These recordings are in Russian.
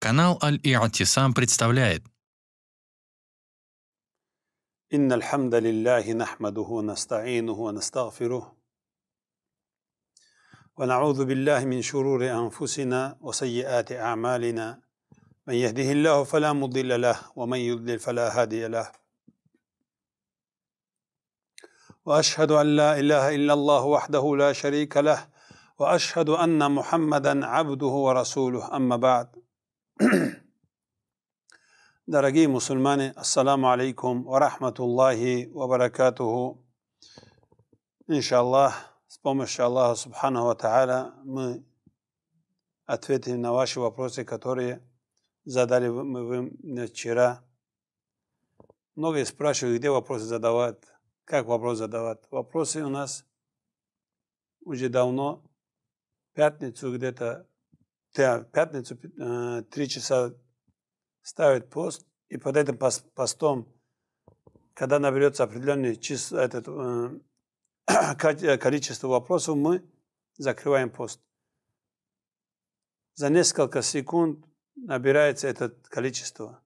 Канал Аль-И'тисам представляет إن الحمد لله نحمده ونستعينه ونستغفره ونعوذ بالله من شرور أنفسنا وسيئات أعمالنا من يهده الله فلا مضل له ومن يضلل فلا هادي له وأشهد أن لا إله إلا الله وحده لا شريك له وأشهد أن محمدا عبده ورسوله أما بعد Дорогие мусульмане, ассаламу алейкум ва рахматуллахи ва Иншаллах, с помощью Аллаха Субхану Ва Тааля мы ответим на ваши вопросы, которые задали мы вы вчера. Многие спрашивают, где вопросы задавать, как вопрос задавать. Вопросы у нас уже давно, пятницу где-то пятницу, э, три часа ставит пост, и под этим постом, когда наберется определенное число, этот, э, количество вопросов, мы закрываем пост. За несколько секунд набирается это количество.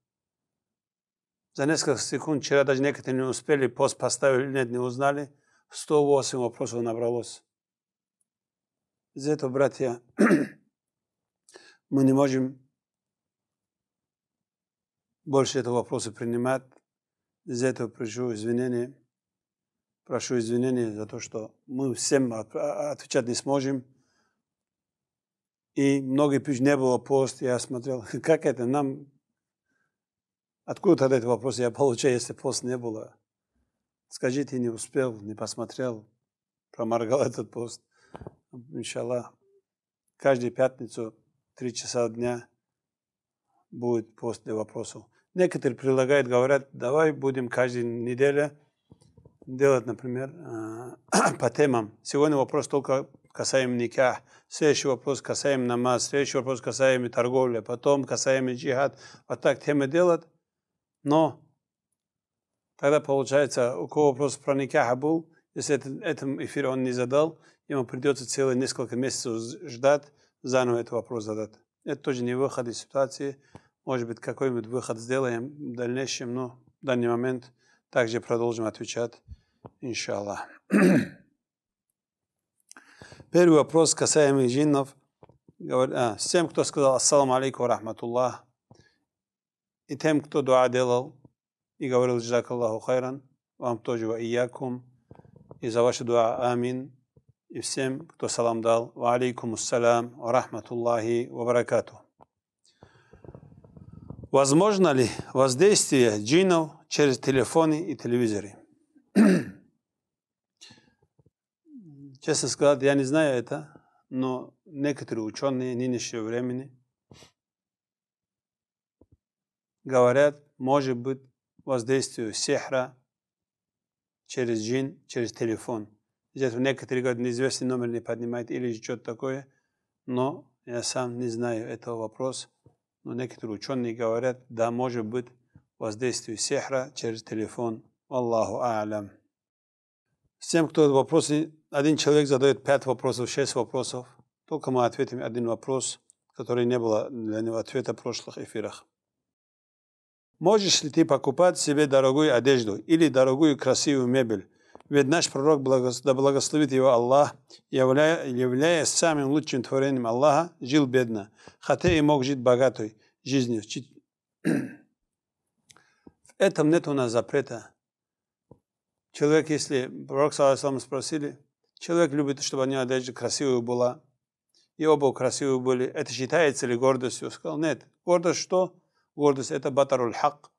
За несколько секунд, вчера даже некоторые не успели, пост поставили, нет, не узнали, 108 вопросов набралось. Из этого, братья, Мы не можем больше этого вопроса принимать. Из-за этого прошу извинения. Прошу извинения за то, что мы всем а, отвечать не сможем. И много пищ не было пост. Я смотрел, как это нам... Откуда тогда этот вопрос я получаю, если пост не было? Скажите, не успел, не посмотрел, проморгал этот пост. Иншаллах. Каждую пятницу три часа дня будет после вопросов. Некоторые предлагают, говорят, давай будем каждую неделю делать, например, э, по темам. Сегодня вопрос только касаем никах, следующий вопрос касаем намаз, следующий вопрос касаем торговли, потом касаем джихад. Вот так темы делать. Но тогда получается, у кого вопрос про никаха был, если этот этом эфире он не задал, ему придется целые несколько месяцев ждать, заново этот вопрос задать. Это тоже не выход из ситуации. Может быть, какой-нибудь выход сделаем в дальнейшем, но в данный момент также продолжим отвечать, иншаллах. Первый вопрос касаемый джиннов. Говорит, а, с тем, кто сказал «Ассаламу алейкум рахматуллах», и тем, кто дуа делал и говорил «Джакаллаху хайран», вам тоже «Ва иякум», и за вашу дуа «Амин», и всем, кто салам дал. Ва алейкумуссалям, ва рахматуллахи, ва баракату. Возможно ли воздействие джинов через телефоны и телевизоры? Честно сказать, я не знаю это, но некоторые ученые нынешнего времени говорят, может быть, воздействие сехра через джин, через телефон – Здесь в некоторые говорят, неизвестный номер не поднимает или что-то такое. Но я сам не знаю этого вопроса. Но некоторые ученые говорят, да, может быть воздействие сехра через телефон. Аллаху а'лям. Всем, тем, кто вопросы, один человек задает пять вопросов, шесть вопросов. Только мы ответим один вопрос, который не было для него ответа в прошлых эфирах. Можешь ли ты покупать себе дорогую одежду или дорогую красивую мебель, ведь наш пророк, да благословит его Аллах, являя, являясь самым лучшим творением Аллаха, жил бедно, хотя и мог жить богатой жизнью. В этом нет у нас запрета. Человек, если пророк Саласам спросили, человек любит, чтобы у него одежда красивая была, и оба красивые были. Это считается ли гордостью? Сказал, нет. Гордость что? Гордость – это батаруль хак.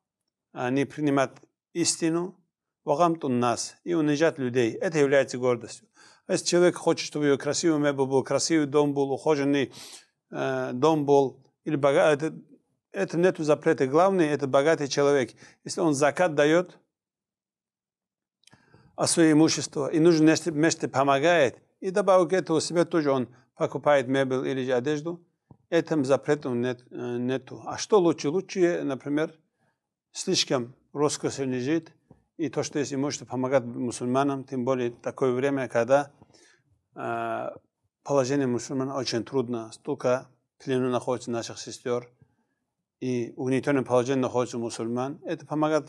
Они принимают истину – вагамтун нас, и унижать людей. Это является гордостью. А если человек хочет, чтобы его красивый мебель был, красивый дом был, ухоженный э, дом был, или богатый, а это, это нету запрета. Главное, это богатый человек. Если он закат дает, а свое имущество, и нужно место, место помогает, и добавок этого себе тоже он покупает мебель или одежду, этом запретом нет, э, нету. А что лучше? Лучше, например, слишком роскошь жить. И то, что есть имущество, помогает мусульманам, тем более такое время, когда э, положение мусульман очень трудно. Столько плену находится наших сестер, и угнетенное положение находится мусульман. Это помогать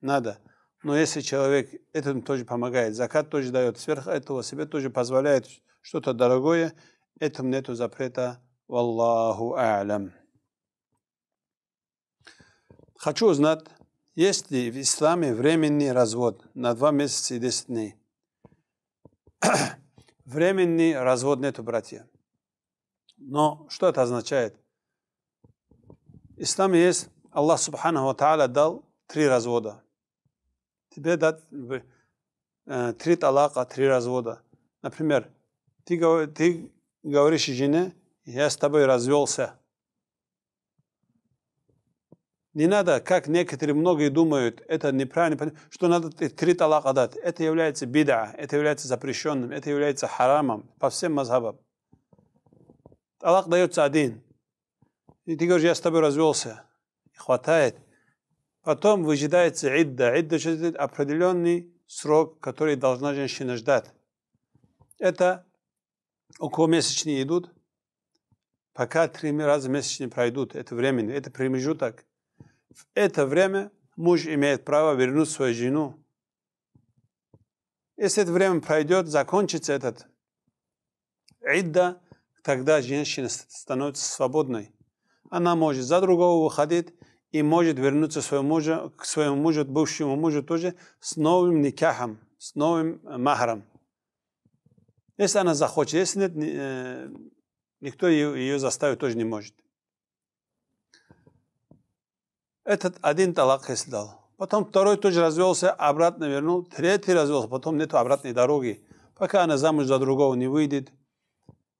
надо. Но если человек, это тоже помогает, закат тоже дает, сверх этого себе тоже позволяет что-то дорогое, этому нету запрета. Валлаху алям. Хочу узнать, есть ли в исламе временный развод на два месяца и 10 дней? временный развод нету, братья. Но что это означает? В исламе есть, Аллах Субхану Тааля дал три развода. Тебе дат э, три талака, три развода. Например, ты, ты говоришь жене, я с тобой развелся. Не надо, как некоторые многие думают, это неправильно, что надо три талака дать. Это является бида, это является запрещенным, это является харамом по всем мазхабам. Талак дается один. И ты говоришь, я с тобой развелся. И хватает. Потом выжидается идда. Идда считает определенный срок, который должна женщина ждать. Это около месячные идут, пока три раза месячные пройдут. Это временно, это промежуток в это время муж имеет право вернуть свою жену. Если это время пройдет, закончится этот идда, тогда женщина становится свободной. Она может за другого выходить и может вернуться к своему мужу, к своему мужу, бывшему мужу тоже с новым никахом, с новым э, махром. Если она захочет, если нет, э, никто ее заставить тоже не может. Этот один талак издал. Потом второй тоже развелся, обратно вернул. Третий развелся, потом нет обратной дороги. Пока она замуж за другого не выйдет.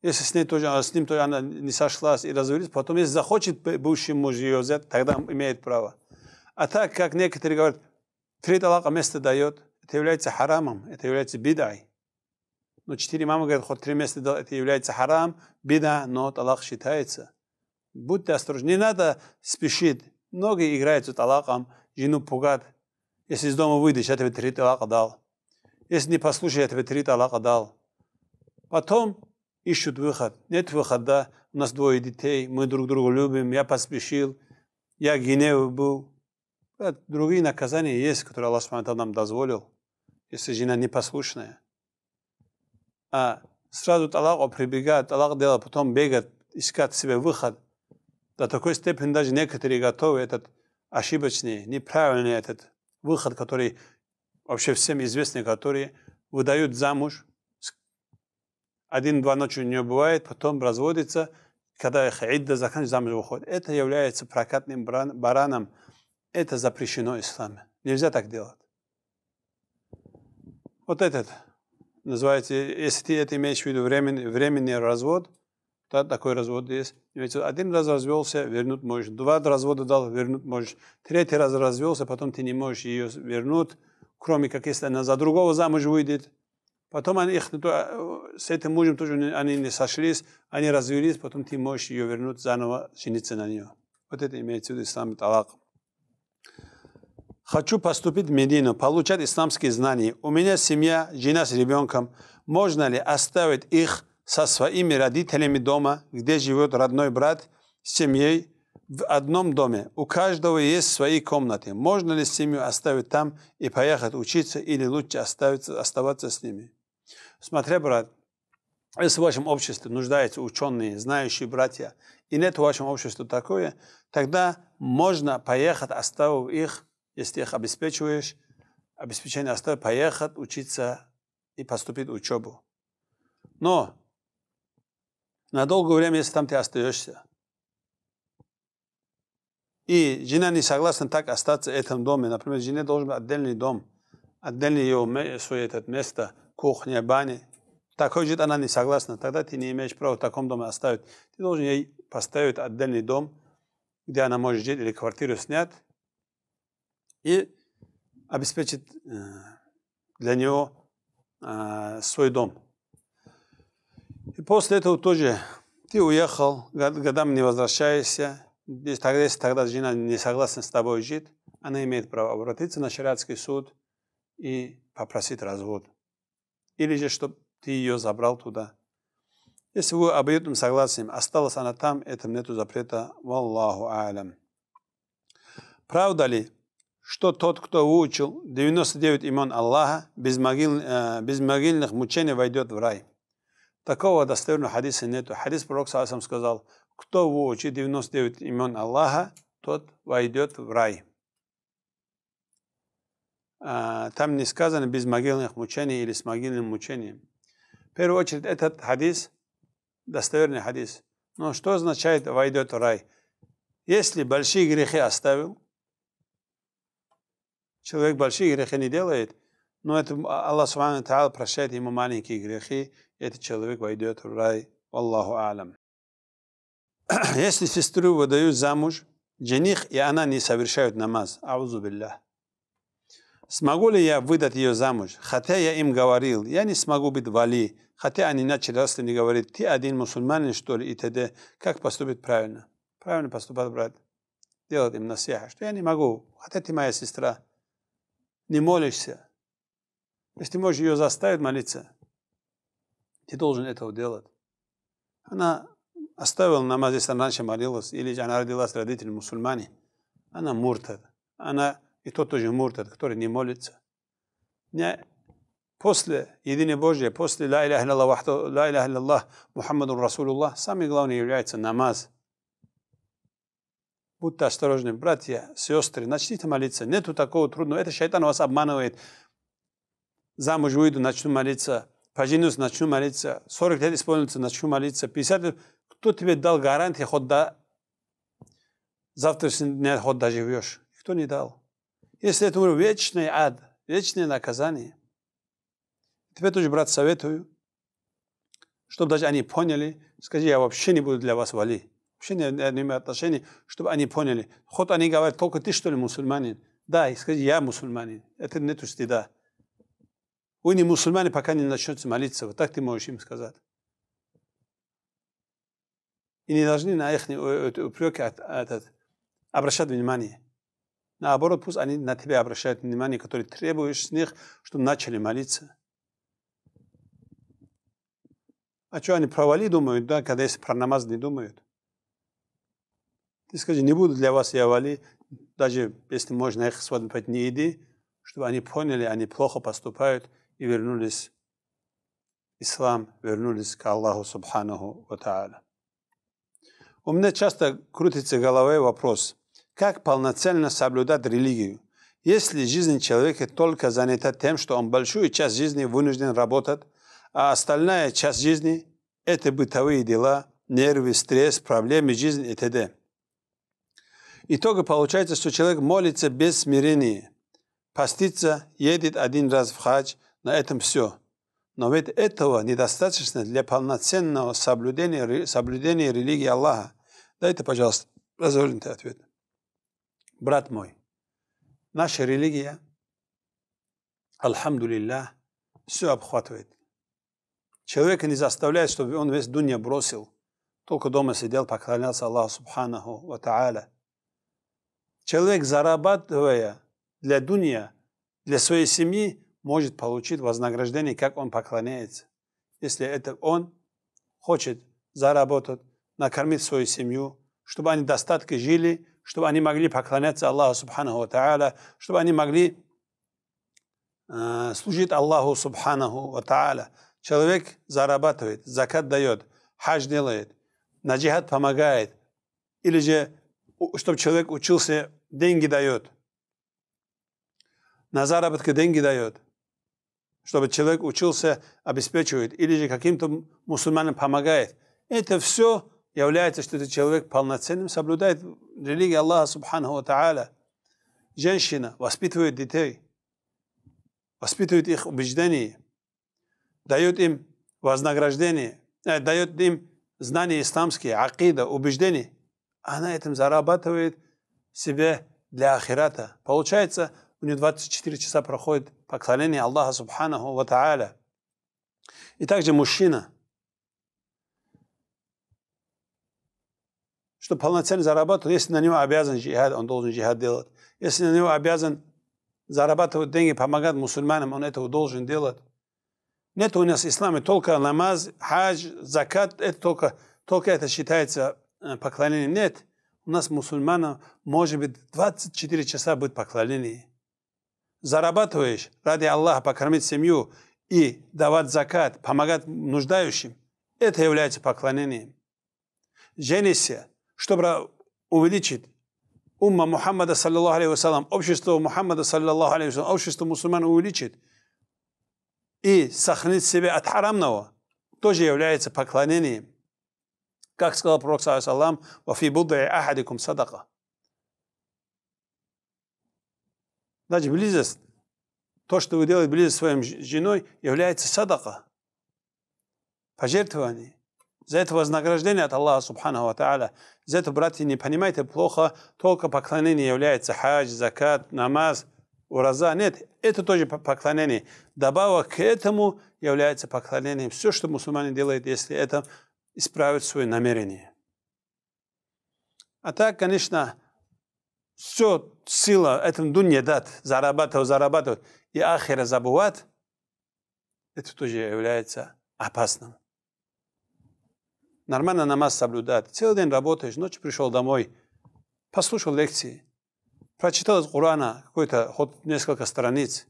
Если с, ней тоже, а с ним тоже она не сошлась и развелась, потом, если захочет бывший муж ее взять, тогда имеет право. А так, как некоторые говорят, три талака место дает, это является харамом, это является бидай. Но четыре мамы говорят, хоть три места дал, это является харам, бида, но талак считается. Будьте осторожны, не надо спешить. Многие играют с талаком, жену пугают. Если из дома выйдешь, я тебе три талака дал. Если не послушаешь, я тебе три талака дал. Потом ищут выход. Нет выхода, у нас двое детей, мы друг друга любим, я поспешил, я гнев был. Э, другие наказания есть, которые Аллах Субтитры нам дозволил, если жена непослушная. А сразу талак прибегает, талак делает, потом бегает, искать себе выход – до такой степени даже некоторые готовы этот ошибочный, неправильный этот выход, который вообще всем известный, который выдают замуж. Один-два ночи у нее бывает, потом разводится, когда их идда заканчивается, замуж выходит. Это является прокатным бараном. Это запрещено исламе, Нельзя так делать. Вот этот, называется, если ты это имеешь в виду временный, временный развод – Тогда такой развод есть. Ведь один раз развелся, вернуть можешь. Два развода дал, вернуть можешь. Третий раз развелся, потом ты не можешь ее вернуть, кроме как если она за другого замуж выйдет. Потом они их, с этим мужем тоже они не сошлись, они развелись, потом ты можешь ее вернуть заново, жениться на нее. Вот это имеется в виду ислам талак. Хочу поступить в Медину, получать исламские знания. У меня семья, жена с ребенком. Можно ли оставить их со своими родителями дома, где живет родной брат, с семьей в одном доме. У каждого есть свои комнаты. Можно ли семью оставить там и поехать учиться, или лучше оставиться, оставаться с ними? Смотря брат, если в вашем обществе нуждаются ученые, знающие братья, и нет в вашем обществе такое, тогда можно поехать, оставив их, если их обеспечиваешь, обеспечение оставить, поехать учиться и поступить в учебу. Но на долгое время, если там ты остаешься. И жена не согласна так остаться в этом доме. Например, жене должен быть отдельный дом, отдельное ее свое это место, кухня, баня. Такой жить она не согласна. Тогда ты не имеешь права в таком доме оставить. Ты должен ей поставить отдельный дом, где она может жить, или квартиру снять, и обеспечить э, для него а, свой дом. И после этого тоже ты уехал, годам не возвращаешься. Тогда, если тогда жена не согласна с тобой жить, она имеет право обратиться на шариатский суд и попросить развод. Или же, чтобы ты ее забрал туда. Если вы обоюдным согласием осталась она там, это нету запрета. Валлаху алям. Правда ли, что тот, кто выучил 99 имен Аллаха, без, могил, э, без могильных мучений войдет в рай? Такого достоверного хадиса нет. Хадис пророк Саасам сказал, кто выучит 99 имен Аллаха, тот войдет в рай. А, там не сказано без могильных мучений или с могильным мучением. В первую очередь этот хадис, достоверный хадис. Но что означает войдет в рай? Если большие грехи оставил, человек большие грехи не делает, но это Аллах Субхану прощает ему маленькие грехи этот человек войдет в рай. Аллаху алям. Если сестру выдают замуж, жених и она не совершают намаз, аузу биллях. Смогу ли я выдать ее замуж? Хотя я им говорил, я не смогу быть вали. Хотя они начали родственники говорить, ты один мусульманин, что ли, и т.д. Как поступить правильно? Правильно поступать, брат. Делать им насиха, что я не могу, хотя ты моя сестра. Не молишься. если ты можешь ее заставить молиться. Ты должен этого делать. Она оставила намаз, если раньше молилась, или же она родилась родители мусульмане. Она муртад. Она и тот тоже муртад, который не молится. Не, после единого Божия, после ла иляха илля ла иляха илля Мухаммаду Расулуллах, самый главный является намаз. Будьте осторожны, братья, сестры, начните молиться. Нету такого трудного. Это шайтан вас обманывает. Замуж выйду, начну молиться поженился, начну молиться, 40 лет исполнится, начну молиться, 50 лет, кто тебе дал гарантии, хоть до завтрашнего дня хоть доживешь? Кто не дал. Если это говорю, вечный ад, вечное наказание. Тебе тоже, брат, советую, чтобы даже они поняли, скажи, я вообще не буду для вас вали. Вообще не, не имею отношений, чтобы они поняли. Хоть они говорят, только ты что ли мусульманин? Да, и скажи, я мусульманин. Это не то нету да. Вы не мусульмане, пока не начнете молиться. Вот так ты можешь им сказать. И не должны на их э, упреки от, обращать внимание. Наоборот, пусть они на тебя обращают внимание, которые требуешь с них, чтобы начали молиться. А что они про думают, да, когда если про намаз не думают? Ты скажи, не буду для вас я вали, даже если можно их свадьбу не иди, чтобы они поняли, они плохо поступают – и вернулись ислам, вернулись к Аллаху Субханаху Ва Та'аля. У меня часто крутится в голове вопрос, как полноценно соблюдать религию, если жизнь человека только занята тем, что он большую часть жизни вынужден работать, а остальная часть жизни – это бытовые дела, нервы, стресс, проблемы жизни и т.д. Итога получается, что человек молится без смирения, постится, едет один раз в хадж – на этом все. Но ведь этого недостаточно для полноценного соблюдения, соблюдения религии Аллаха. Дайте, пожалуйста, позвольте ответ. Брат мой, наша религия, альхамду все обхватывает. Человека не заставляет, чтобы он весь дунья бросил, только дома сидел, поклонялся Аллаху Субханаху Ва Та'аля. Человек, зарабатывая для дунья, для своей семьи, может получить вознаграждение, как он поклоняется. Если это он хочет заработать, накормить свою семью, чтобы они достатки жили, чтобы они могли поклоняться Аллаху Субханаху Та'аля, чтобы они могли э, служить Аллаху Субханаху Та'аля. Человек зарабатывает, закат дает, хадж делает, на джихад помогает, или же, чтобы человек учился, деньги дает, на заработки деньги дает – чтобы человек учился, обеспечивает, или же каким-то мусульманам помогает. Это все является, что этот человек полноценным соблюдает религию Аллаха Субхану Тааля. Женщина воспитывает детей, воспитывает их убеждения, дает им вознаграждение, э, дает им знания исламские, акида, убеждения. Она этим зарабатывает себе для ахирата. Получается, у нее 24 часа проходит поклонение Аллаха Субханаху Ва Тааля. И также мужчина, что полноценно зарабатывать, если на него обязан джихад, он должен джихад делать. Если на него обязан зарабатывать деньги, помогать мусульманам, он этого должен делать. Нет у нас в исламе только намаз, хадж, закат, это только, только это считается э, поклонением. Нет, у нас мусульманам может быть 24 часа быть поклонение зарабатываешь ради Аллаха, покормить семью и давать закат, помогать нуждающим, это является поклонением. Женишься, чтобы увеличить умма Мухаммада, саллаллаху алейхи вассалам, общество Мухаммада, саллаллаху алейхи вассалам, общество мусульман увеличит и сохранить себя от харамного, тоже является поклонением. Как сказал пророк, саллаллаху алейхи вассалам, «Вафи буддаи ахадикум садака». Значит, близость, то, что вы делаете близость своим женой, является садака, пожертвование. За это вознаграждение от Аллаха Субханаху Ва Та'аля. За это, братья, не понимайте плохо, только поклонение является хадж, закат, намаз, ураза. Нет, это тоже поклонение. Добавок к этому является поклонение. Все, что мусульманин делает, если это исправит свое намерение. А так, конечно, все сила это дунье дать зарабатывать, зарабатывать, и ахера забывать, это тоже является опасным. Нормально намаз соблюдать. Целый день работаешь, ночью пришел домой, послушал лекции, прочитал из Корана какой-то хоть несколько страниц,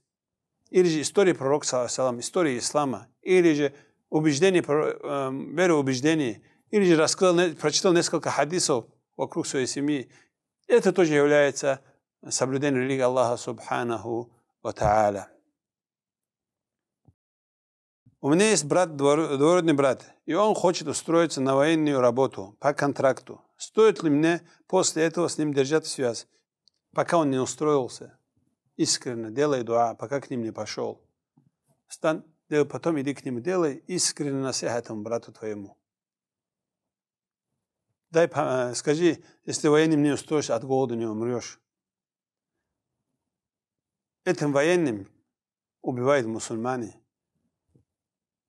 или же истории пророка, истории ислама, или же убеждений, эм, вероубеждений, или же рассказал, прочитал несколько хадисов вокруг своей семьи, это тоже является соблюдением религии Аллаха Субханаху Ва Та'аля. У меня есть брат, двор, двородный брат, и он хочет устроиться на военную работу по контракту. Стоит ли мне после этого с ним держать связь, пока он не устроился? Искренне делай дуа, пока к ним не пошел. Стань, потом иди к ним, делай искренне насех этому брату твоему. Дай, э, скажи, если военным не устроишь, от голода не умрешь. Этим военным убивают мусульмане,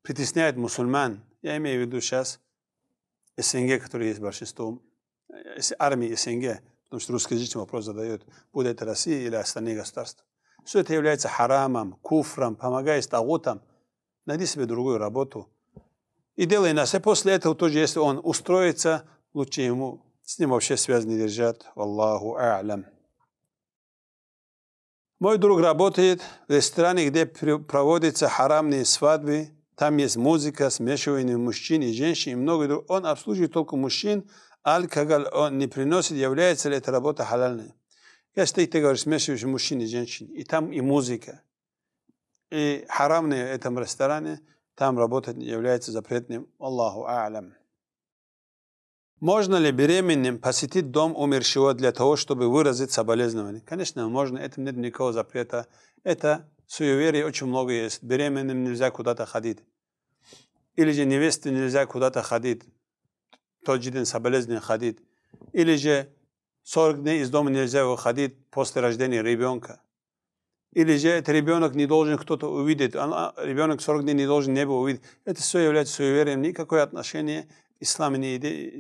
притесняют мусульман. Я имею в виду сейчас СНГ, который есть большинством, э, армии СНГ, потому что русскоязычный вопрос задает, будет это Россия или остальные государства. Все это является харамом, куфром, помогает тагутам. Найди себе другую работу. И делай нас. И после этого тоже, если он устроится, лучше ему с ним вообще связь не держать, Аллаху а'лам. Мой друг работает в ресторане, где проводятся харамные свадьбы. Там есть музыка, смешивание мужчин и женщин и много других. Он обслуживает только мужчин, алкоголь он не приносит. Является ли эта работа халальной? Если ты говоришь, смешиваешь мужчин и женщин, и там и музыка, и харамные в этом ресторане, там работать является запретным. Аллаху а'лам. Можно ли беременным посетить дом умершего для того, чтобы выразить соболезнования? Конечно, можно, этом нет никакого запрета. Это суеверие очень много есть. Беременным нельзя куда-то ходить. Или же невесте нельзя куда-то ходить. Тот же день соболезнования ходить. Или же 40 дней из дома нельзя выходить после рождения ребенка. Или же этот ребенок не должен кто-то увидеть. Она, ребенок 40 дней не должен небо увидеть. Это все является суеверием. Никакое отношение ислам не,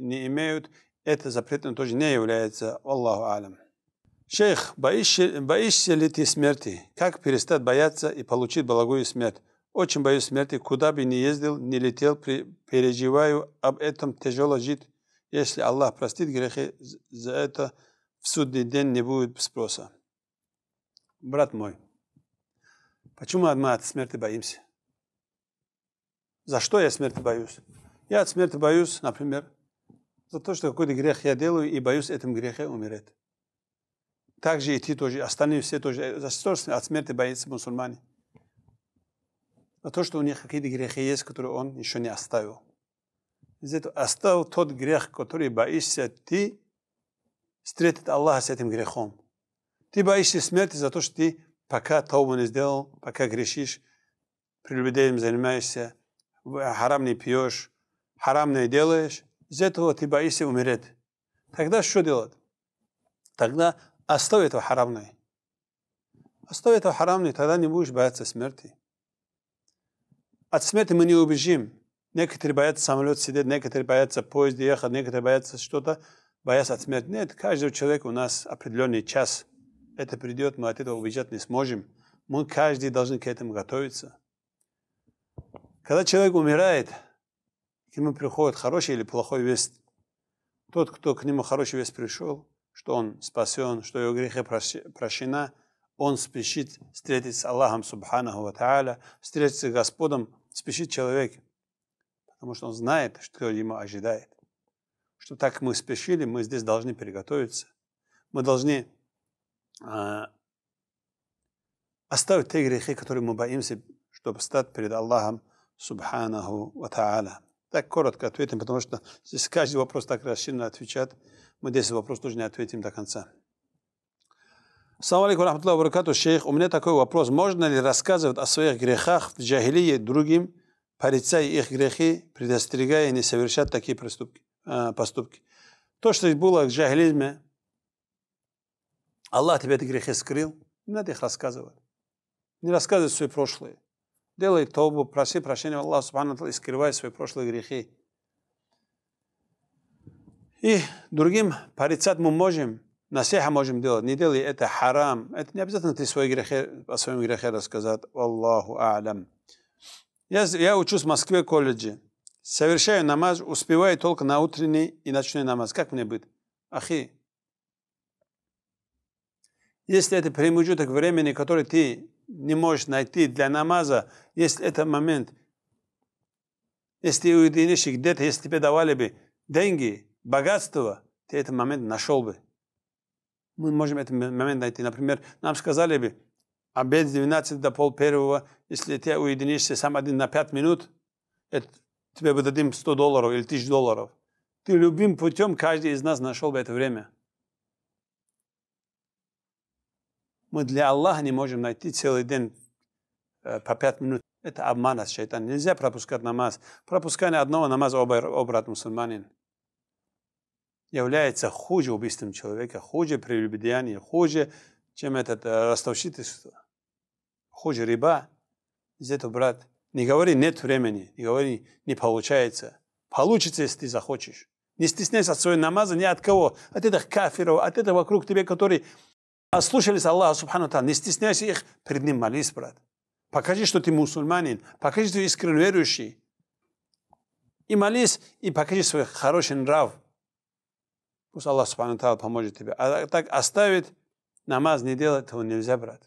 не имеют, это запретным тоже не является. Аллаху алям. Шейх, боишься, боишься ли ты смерти? Как перестать бояться и получить благую смерть? Очень боюсь смерти, куда бы ни ездил, не летел, переживаю, об этом тяжело жить. Если Аллах простит грехи, за это в судный день не будет спроса. Брат мой, почему мы от смерти боимся? За что я смерти боюсь? Я от смерти боюсь, например, за то, что какой-то грех я делаю, и боюсь этим грехе умереть. Так же и ты тоже, остальные все тоже. За что от смерти боятся мусульмане? За то, что у них какие-то грехи есть, которые он еще не оставил. Здесь оставил тот грех, который боишься ты, встретит Аллаха с этим грехом. Ты боишься смерти за то, что ты пока таубу не сделал, пока грешишь, прелюбодеем занимаешься, харам не пьешь, харамное делаешь, из этого ты боишься умереть. Тогда что делать? Тогда оставь это харамное. Оставь это харамное, тогда не будешь бояться смерти. От смерти мы не убежим. Некоторые боятся самолет сидеть, некоторые боятся поезд ехать, некоторые боятся что-то, боятся от смерти. Нет, каждый человек у нас определенный час. Это придет, мы от этого убежать не сможем. Мы каждый должен к этому готовиться. Когда человек умирает, к нему приходит хороший или плохой весть. Тот, кто к нему хороший весть пришел, что он спасен, что его грехи прощена, он спешит встретиться с Аллахом Субханаху Ва Тааля, встретиться с Господом, спешит человек, потому что он знает, что ему ожидает. Что так мы спешили, мы здесь должны приготовиться. Мы должны э, оставить те грехи, которые мы боимся, чтобы стать перед Аллахом Субханаху Ва Тааля. Так, коротко ответим, потому что здесь каждый вопрос так рассчитан отвечает. Мы 10 вопросов тоже не ответим до конца. Салам алейкум рахматуллах баракату, шейх. У меня такой вопрос. Можно ли рассказывать о своих грехах в джахилии другим, порицая их грехи, предостерегая не совершать такие поступки? Э, поступки? То, что было в джахилизме, Аллах тебе эти грехи скрыл, не надо их рассказывать. Не рассказывать свои прошлые. Делай тобу, проси прощения Аллаха Субхану и скрывай свои прошлые грехи. И другим порицать мы можем, насиха можем делать. Не делай это харам. Это не обязательно ты свои грехи, о своем грехе рассказать. Аллаху алям. Я, я учусь в Москве колледже. Совершаю намаз, успеваю только на утренний и ночной намаз. Как мне быть? Ахи. Если это промежуток времени, который ты не можешь найти для намаза, если этот момент, если уединишься где-то, если тебе давали бы деньги, богатство, ты этот момент нашел бы. Мы можем этот момент найти. Например, нам сказали бы, обед с 12 до пол первого, если ты уединишься сам один на 5 минут, это, тебе бы дадим 100 долларов или 1000 долларов. Ты любым путем каждый из нас нашел бы это время. Мы для Аллаха не можем найти целый день э, по пять минут. Это обман от шайтана. Нельзя пропускать намаз. Пропускание одного намаза обрат мусульманин является хуже убийством человека, хуже прелюбодеяния, хуже, чем этот э, ростовщичество, хуже риба. этого брат, не говори «нет времени», не говори «не получается». Получится, если ты захочешь. Не стесняйся от своего намаза ни от кого, от этих кафиров, от этого вокруг тебя, который а слушались Аллаха, Субхану не стесняйся их, перед Ним молись, брат. Покажи, что ты мусульманин, покажи, что ты искренне верующий. И молись, и покажи свой хороший нрав. Пусть Аллах Субхану поможет тебе. А так оставить намаз не делать, этого нельзя, брат.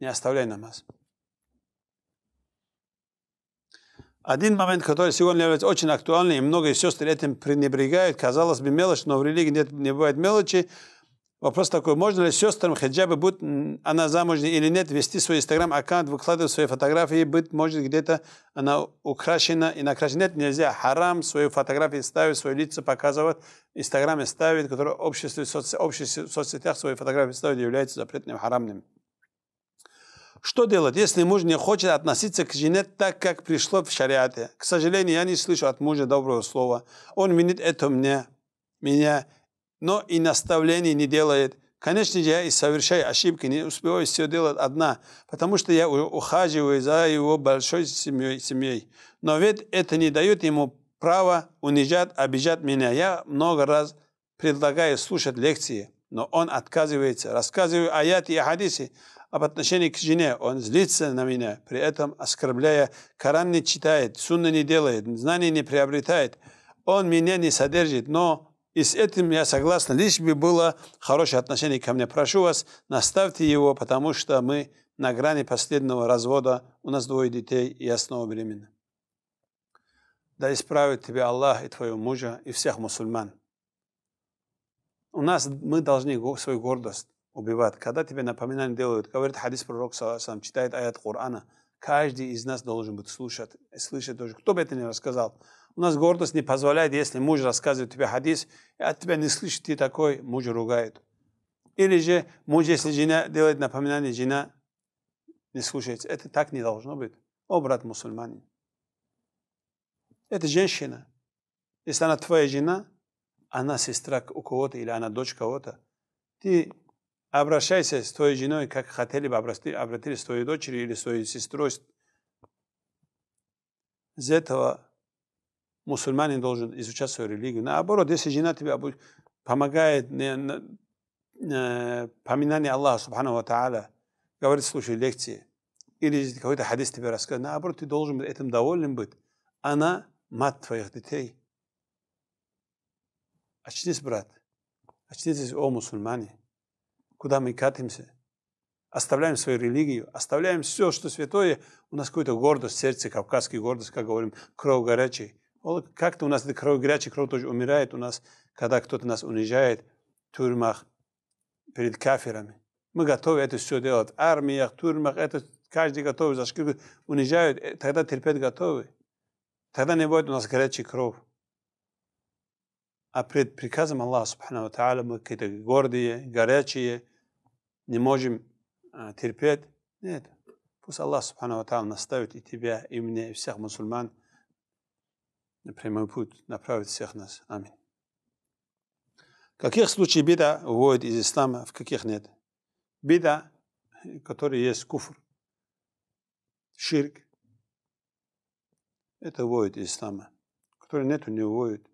Не оставляй намаз. Один момент, который сегодня является очень актуальным, и многие сестры этим пренебрегают, казалось бы, мелочь, но в религии нет, не бывает мелочи – Вопрос такой, можно ли сестрам хиджабы, будет она замужняя или нет, вести свой инстаграм-аккаунт, выкладывать свои фотографии, быть, может, где-то она украшена и накрашена. Нет, нельзя. Харам свои фотографии ставить, свои лицо показывать, в инстаграме ставить, которое общество обществе, в, соц... в соцсетях свои фотографии ставить, является запретным, харамным. Что делать, если муж не хочет относиться к жене так, как пришло в шариате? К сожалению, я не слышу от мужа доброго слова. Он винит это мне, меня но и наставлений не делает. Конечно, я и совершаю ошибки, не успеваю все делать одна, потому что я ухаживаю за его большой семьей. семьей. Но ведь это не дает ему права унижать, обижать меня. Я много раз предлагаю слушать лекции, но он отказывается. Рассказываю аяты и хадисы об отношении к жене. Он злится на меня, при этом оскорбляя. Коран не читает, сунны не делает, знания не приобретает. Он меня не содержит, но и с этим я согласен. лишь бы было хорошее отношение ко мне. Прошу вас, наставьте его, потому что мы на грани последнего развода, у нас двое детей, и я снова беременна. Да исправит тебя Аллах и твоего мужа, и всех мусульман. У нас мы должны свою гордость убивать. Когда тебе напоминание делают, говорит хадис пророк, сам читает аят Корана, каждый из нас должен быть слушать, слышать тоже. Кто бы это не рассказал, у нас гордость не позволяет, если муж рассказывает тебе хадис, от тебя не слышит, ты такой, муж ругает. Или же муж, если жена делает напоминание, жена не слушается. Это так не должно быть. О, брат мусульманин. Это женщина. Если она твоя жена, она сестра у кого-то или она дочь кого-то, ты обращайся с твоей женой, как хотели бы обратились с твоей дочерью или с твоей сестрой. Из этого мусульманин должен изучать свою религию. Наоборот, если жена тебе помогает, поминание Аллаха, Субхану Тааля, говорит, слушай лекции, или какой-то хадис тебе рассказывает, наоборот, ты должен быть этим доволен быть. Она мать твоих детей. Очнись, брат. Очнитесь, о мусульмане. Куда мы катимся? Оставляем свою религию, оставляем все, что святое. У нас какая-то гордость, сердце, кавказский гордость, как говорим, кровь горячий. Как-то у нас эта кровь, горячая кровь тоже умирает у нас, когда кто-то нас унижает в тюрьмах перед кафирами. Мы готовы это все делать. Армия, тюрьмах, это каждый готов, за шкирку унижают, э, тогда терпеть готовы. Тогда не будет у нас горячий кровь. А перед приказом Аллаха, Субхану Тааля, мы какие-то гордые, горячие, не можем а, терпеть. Нет. Пусть Аллах, Субхану Тааля, наставит и тебя, и меня, и всех мусульман – на прямой путь направит всех нас. Аминь. Каких случаев беда выводит из ислама, в каких нет? Беда, которая есть куфр, ширк, это выводит из ислама. Который нет, не выводит.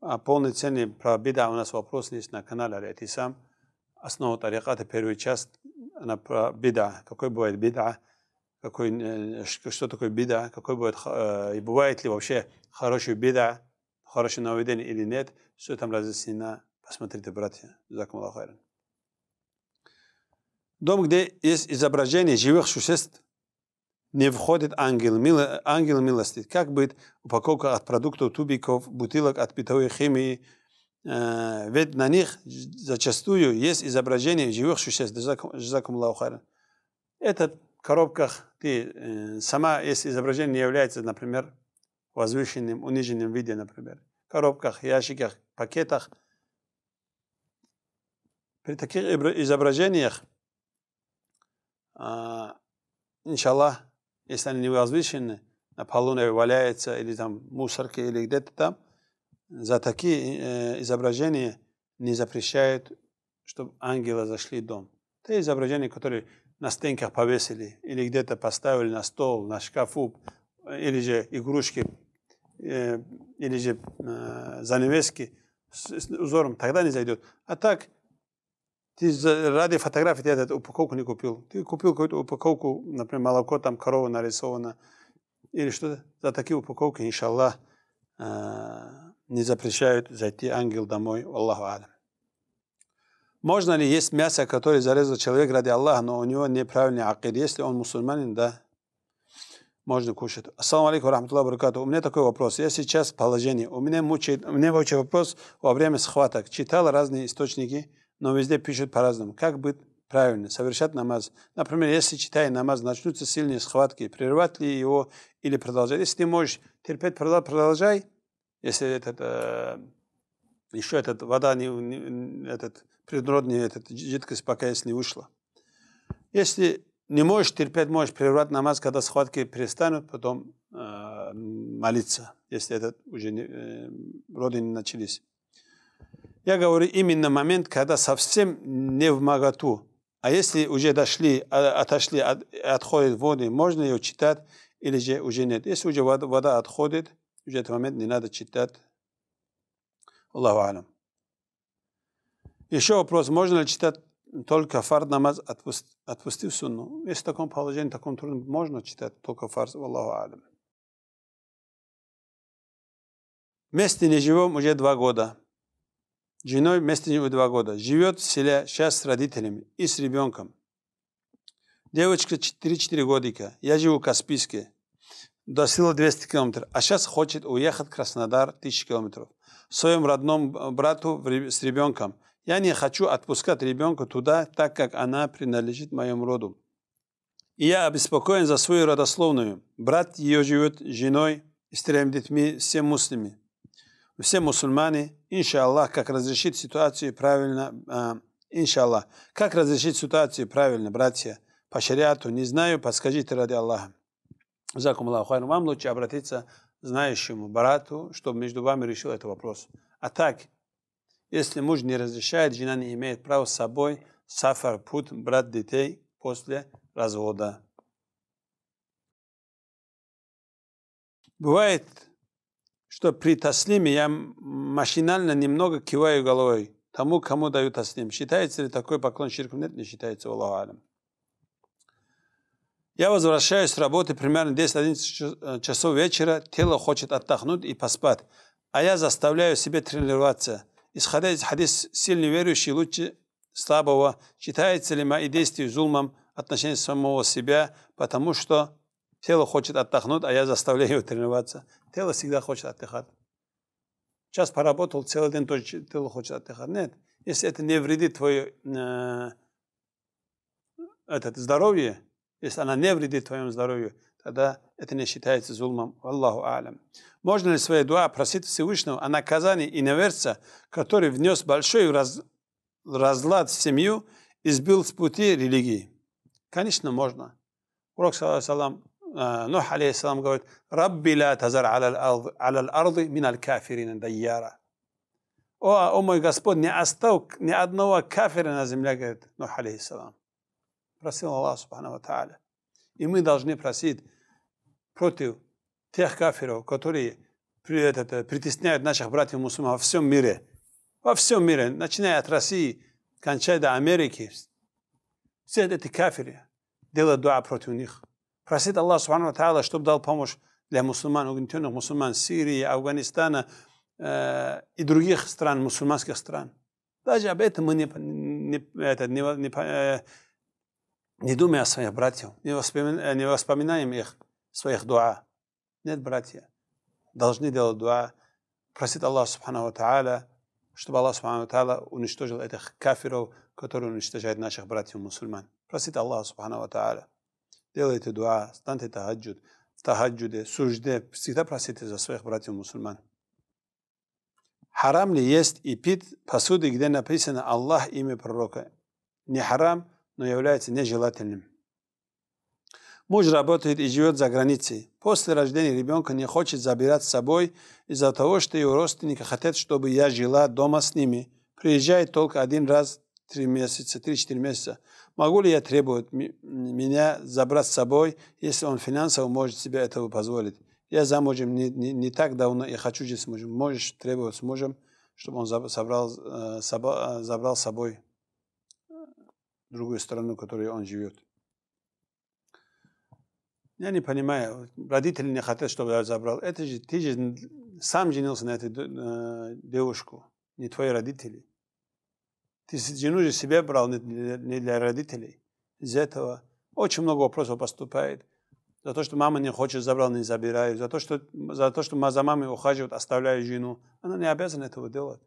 А цены про беда у нас вопрос есть на канале Алятисам. Основа тариката, первая часть, она про беда. Какой бывает беда? какой, э, что такое беда, какой будет, э, и бывает ли вообще хорошая беда, хорошее нововведение или нет, все там разъяснено. Посмотрите, братья, Закмаллаху хайран. Дом, где есть изображение живых существ, не входит ангел, мило, ангел милости. Как быть упаковка от продуктов, тубиков, бутылок от питовой химии? Э, ведь на них зачастую есть изображение живых существ. Джазакум Аллаху Это в коробках ты, э, сама, если изображение является, например, возвышенным, униженным виде, например, в коробках, ящиках, пакетах, при таких изображениях, а, иншаллах, если они не возвышены, на полу валяется или там мусорки или где-то там, за такие э, изображения не запрещают, чтобы ангелы зашли в дом. Те изображения, которые на стенках повесили или где-то поставили на стол, на шкафу, э, или же игрушки, э, или же э, занавески с узором, тогда не зайдет. А так, ты ради фотографии ты эту упаковку не купил. Ты купил какую-то упаковку, например, молоко, там корова нарисована, или что-то. За такие упаковки, иншаллах, не запрещают зайти ангел домой. Аллаху алям. Можно ли есть мясо, которое зарезал человек ради Аллаха, но у него неправильный акид? Если он мусульманин, да, можно кушать. Ассаламу алейкум рахматуллах баракату. У меня такой вопрос. Я сейчас в положении. У меня мучает, у меня мучает вопрос во время схваток. Читал разные источники, но везде пишут по-разному. Как быть правильно, совершать намаз. Например, если читая намаз, начнутся сильные схватки, прервать ли его или продолжать. Если ты можешь терпеть, продолжай. Если этот, э, еще этот вода, не, не, этот, природная эта жидкость, пока если не вышла. Если не можешь терпеть, можешь прервать намаз, когда схватки перестанут, потом э, молиться, если это уже не, э, родины начались. Я говорю именно момент, когда совсем не в магату. А если уже дошли, а, отошли, от, отходит воды, можно ее читать или же уже нет. Если уже вода, вода отходит, уже этот момент не надо читать. Аллаху алям. Еще вопрос, можно ли читать только фард намаз, отпусти, отпустив сунну? Если в таком положении, в таком трудном, можно читать только фард, Аллаху алям. Вместе не живем уже два года. Женой вместе не два года. Живет в селе сейчас с родителями и с ребенком. Девочка 4-4 годика. Я живу в Каспийске. До села 200 километров. А сейчас хочет уехать в Краснодар 1000 километров. Своем родном э, брату с ребенком. Я не хочу отпускать ребенка туда, так как она принадлежит моему роду. И я обеспокоен за свою родословную. Брат ее живет женой и с тремя детьми, все муслими. Все мусульмане, иншаллах, как разрешить ситуацию правильно, э, иншаллах, как разрешить ситуацию правильно, братья, по шариату, не знаю, подскажите ради Аллаха. Закум Вам лучше обратиться к знающему брату, чтобы между вами решил этот вопрос. А так, если муж не разрешает, жена не имеет права с собой сафар пут брат детей после развода. Бывает, что при таслиме я машинально немного киваю головой тому, кому дают таслим. Считается ли такой поклон ширком? Нет, не считается, Аллаху алям. Я возвращаюсь с работы примерно 10-11 э, часов вечера, тело хочет отдохнуть и поспать, а я заставляю себя тренироваться – Исходя из хадис, сильный верующий лучше слабого читает целима и действий зулмом отношение самого себя, потому что тело хочет отдохнуть, а я заставляю его тренироваться. Тело всегда хочет отдыхать. Сейчас поработал, целый день тоже тело хочет отдыхать. Нет, если это не вредит твое э, этот, здоровье, если она не вредит твоему здоровью, тогда это не считается зулмом. Аллаху алям. Можно ли свои дуа просить Всевышнего о наказании иноверца, который внес большой раз, разлад в семью и сбил с пути религии? Конечно, можно. Урок, салам, э, Нух, алейхиссалам, говорит, «Рабби ла тазар алал арды миналь кафирина дайяра». О, о мой Господь, не оставь ни одного кафира на земле, говорит Нух, алейхиссалам. Просил Аллах, субхану ва та'аля. И мы должны просить против тех кафиров, которые э, притесняют наших братьев мусульман во всем мире. Во всем мире, начиная от России, кончая до Америки. Все эти кафиры делают дуа против них. Просит Аллах, Субхану Тааля, чтобы дал помощь для мусульман, угнетенных мусульман Сирии, Афганистана э, и других стран, мусульманских стран. Даже об этом мы не, не, это, не, не, э, не думай о своих братьях, не воспоминаем, э, не воспоминаем их, своих дуа. Нет, братья. Должны делать дуа. Просит Аллах, Субхану Тааля, чтобы Аллах, Субхану Тааля, уничтожил этих кафиров, которые уничтожают наших братьев-мусульман. Просит Аллах, Субхану Тааля. Делайте дуа, станьте тахаджуд. В тахаджуде, сужде, всегда просите за своих братьев-мусульман. Харам ли есть и пить посуды, где написано Аллах имя пророка? Не харам – но является нежелательным. Муж работает и живет за границей. После рождения ребенка не хочет забирать с собой из-за того, что его родственники хотят, чтобы я жила дома с ними. Приезжает только один раз в 3 месяца, три-четыре месяца. Могу ли я требовать меня забрать с собой, если он финансово может себе этого позволить? Я замужем не, не, не так давно, и хочу жить с мужем. Можешь требовать с мужем, чтобы он забрал, э, э, забрал с собой другую страну, в которой он живет. Я не понимаю, родители не хотят, чтобы я забрал. Это же ты же сам женился на этой девушку, не твои родители. Ты жену же себе брал, не для, не для родителей. Из этого очень много вопросов поступает. За то, что мама не хочет, забрал, не забираю. За то, что, за то, что за мамой ухаживают, оставляю жену. Она не обязана этого делать.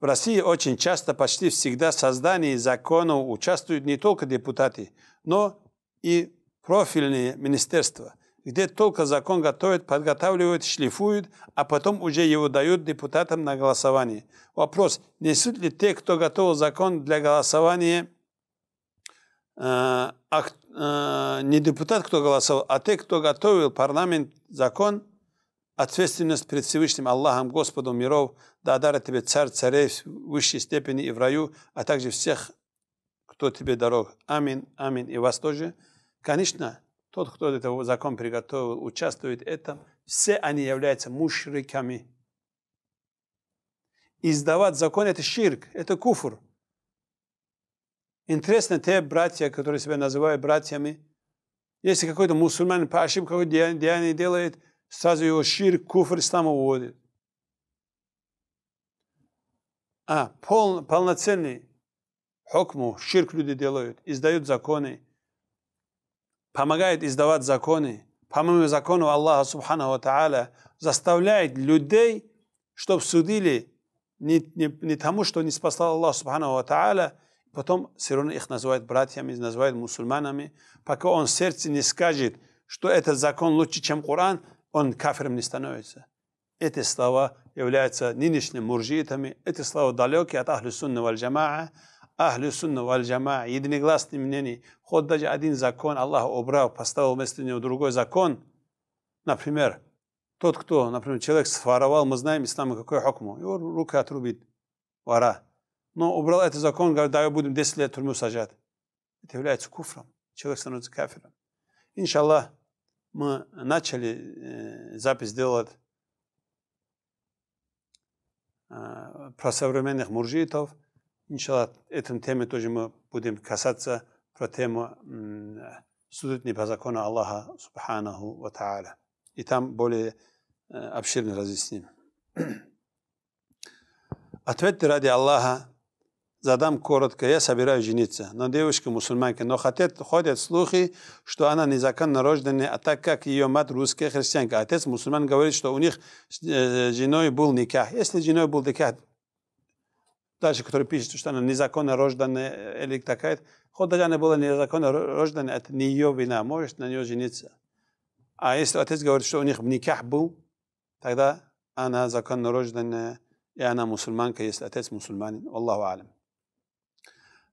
В России очень часто, почти всегда в создании законов участвуют не только депутаты, но и профильные министерства, где только закон готовят, подготавливают, шлифуют, а потом уже его дают депутатам на голосование. Вопрос, несут ли те, кто готовил закон для голосования, а, а, не депутат, кто голосовал, а те, кто готовил парламент закон – ответственность перед Всевышним Аллахом, Господом миров, да одарит тебе царь царей в высшей степени и в раю, а также всех, кто тебе дорог. Амин, амин. И вас тоже. Конечно, тот, кто этот закон приготовил, участвует в этом, все они являются мушриками. Издавать закон – это ширк, это куфр. Интересно, те братья, которые себя называют братьями, если какой-то мусульманин по ошибке какое-то деяние делает – сразу его ширк, куфр, ислам уводит. А, пол, полноценный хокму, ширк люди делают, издают законы, помогают издавать законы, помимо закону Аллаха Субхану Тааля, заставляет людей, чтобы судили не, не, не тому, что не спасал Аллах Субхану Тааля, потом все равно их называют братьями, называют мусульманами, пока он сердце не скажет, что этот закон лучше, чем Коран, он кафиром не становится. Эти слова являются нынешними муржитами, эти слова далеки от ахлю сунна валь джамаа, ахлю сунна валь джамаа, единогласные мнения. Хоть даже один закон Аллах убрал, поставил вместо него другой закон. Например, тот, кто, например, человек сфаровал, мы знаем ислам, какой хокму, его рука отрубит, вора. Но убрал этот закон, говорит, да, будем 10 лет тюрьму сажать. Это является куфром. Человек становится кафиром. Иншаллах, мы начали э, запись делать э, про современных муржитов. Иншаллах, этой теме тоже мы будем касаться, про тему судить по закону Аллаха, субханаху ва та'аля. И там более э, обширно разъясним. Ответьте ради Аллаха, задам коротко, я собираюсь жениться на девушке мусульманке, но хотят, ходят слухи, что она незаконно рожденная, а так как ее мать русская христианка, отец мусульман говорит, что у них с э, женой был никах. Если женой был никах, дальше, который пишет, что она незаконно рожденная э, или такая, хоть даже она была незаконно рожденная, это не ее вина, может на нее жениться. А если отец говорит, что у них никах был, тогда она законно рожденная, и она мусульманка, если отец мусульманин. Аллаху алям.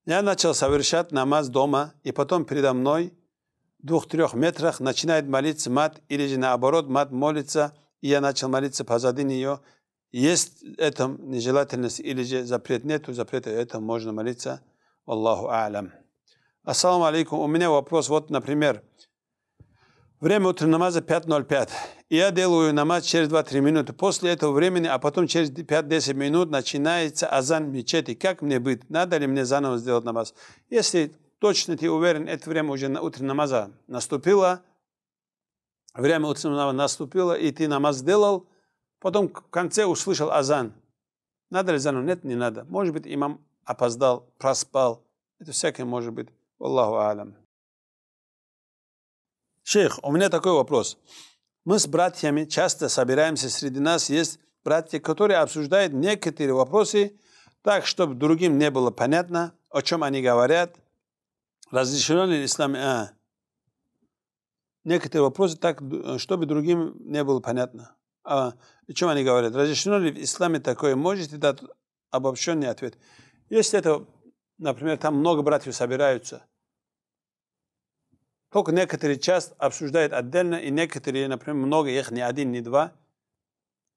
Я начал совершать намаз дома, и потом передо мной двух-трех метрах начинает молиться мат, или же наоборот, мат молится, и я начал молиться позади нее. Есть этом нежелательность или же запрет? Нету запрета, это можно молиться. Аллаху алям. Ассаламу алейкум. У меня вопрос, вот, например, Время утра намаза 5.05. Я делаю намаз через 2-3 минуты. После этого времени, а потом через 5-10 минут начинается азан мечети. Как мне быть? Надо ли мне заново сделать намаз? Если точно ты уверен, это время уже на утро намаза наступило, время утреннего наступило, и ты намаз сделал, потом в конце услышал азан. Надо ли заново? Нет, не надо. Может быть, имам опоздал, проспал. Это всякое может быть. Аллаху алям. Шейх, у меня такой вопрос. Мы с братьями часто собираемся, среди нас есть братья, которые обсуждают некоторые вопросы так, чтобы другим не было понятно, о чем они говорят. Разрешено ли ислам? А. Некоторые вопросы так, чтобы другим не было понятно. А, о чем они говорят? Разрешено ли в исламе такое? Можете дать обобщенный ответ? Если это, например, там много братьев собираются – только некоторые часть обсуждают отдельно, и некоторые, например, много их, ни один, ни два,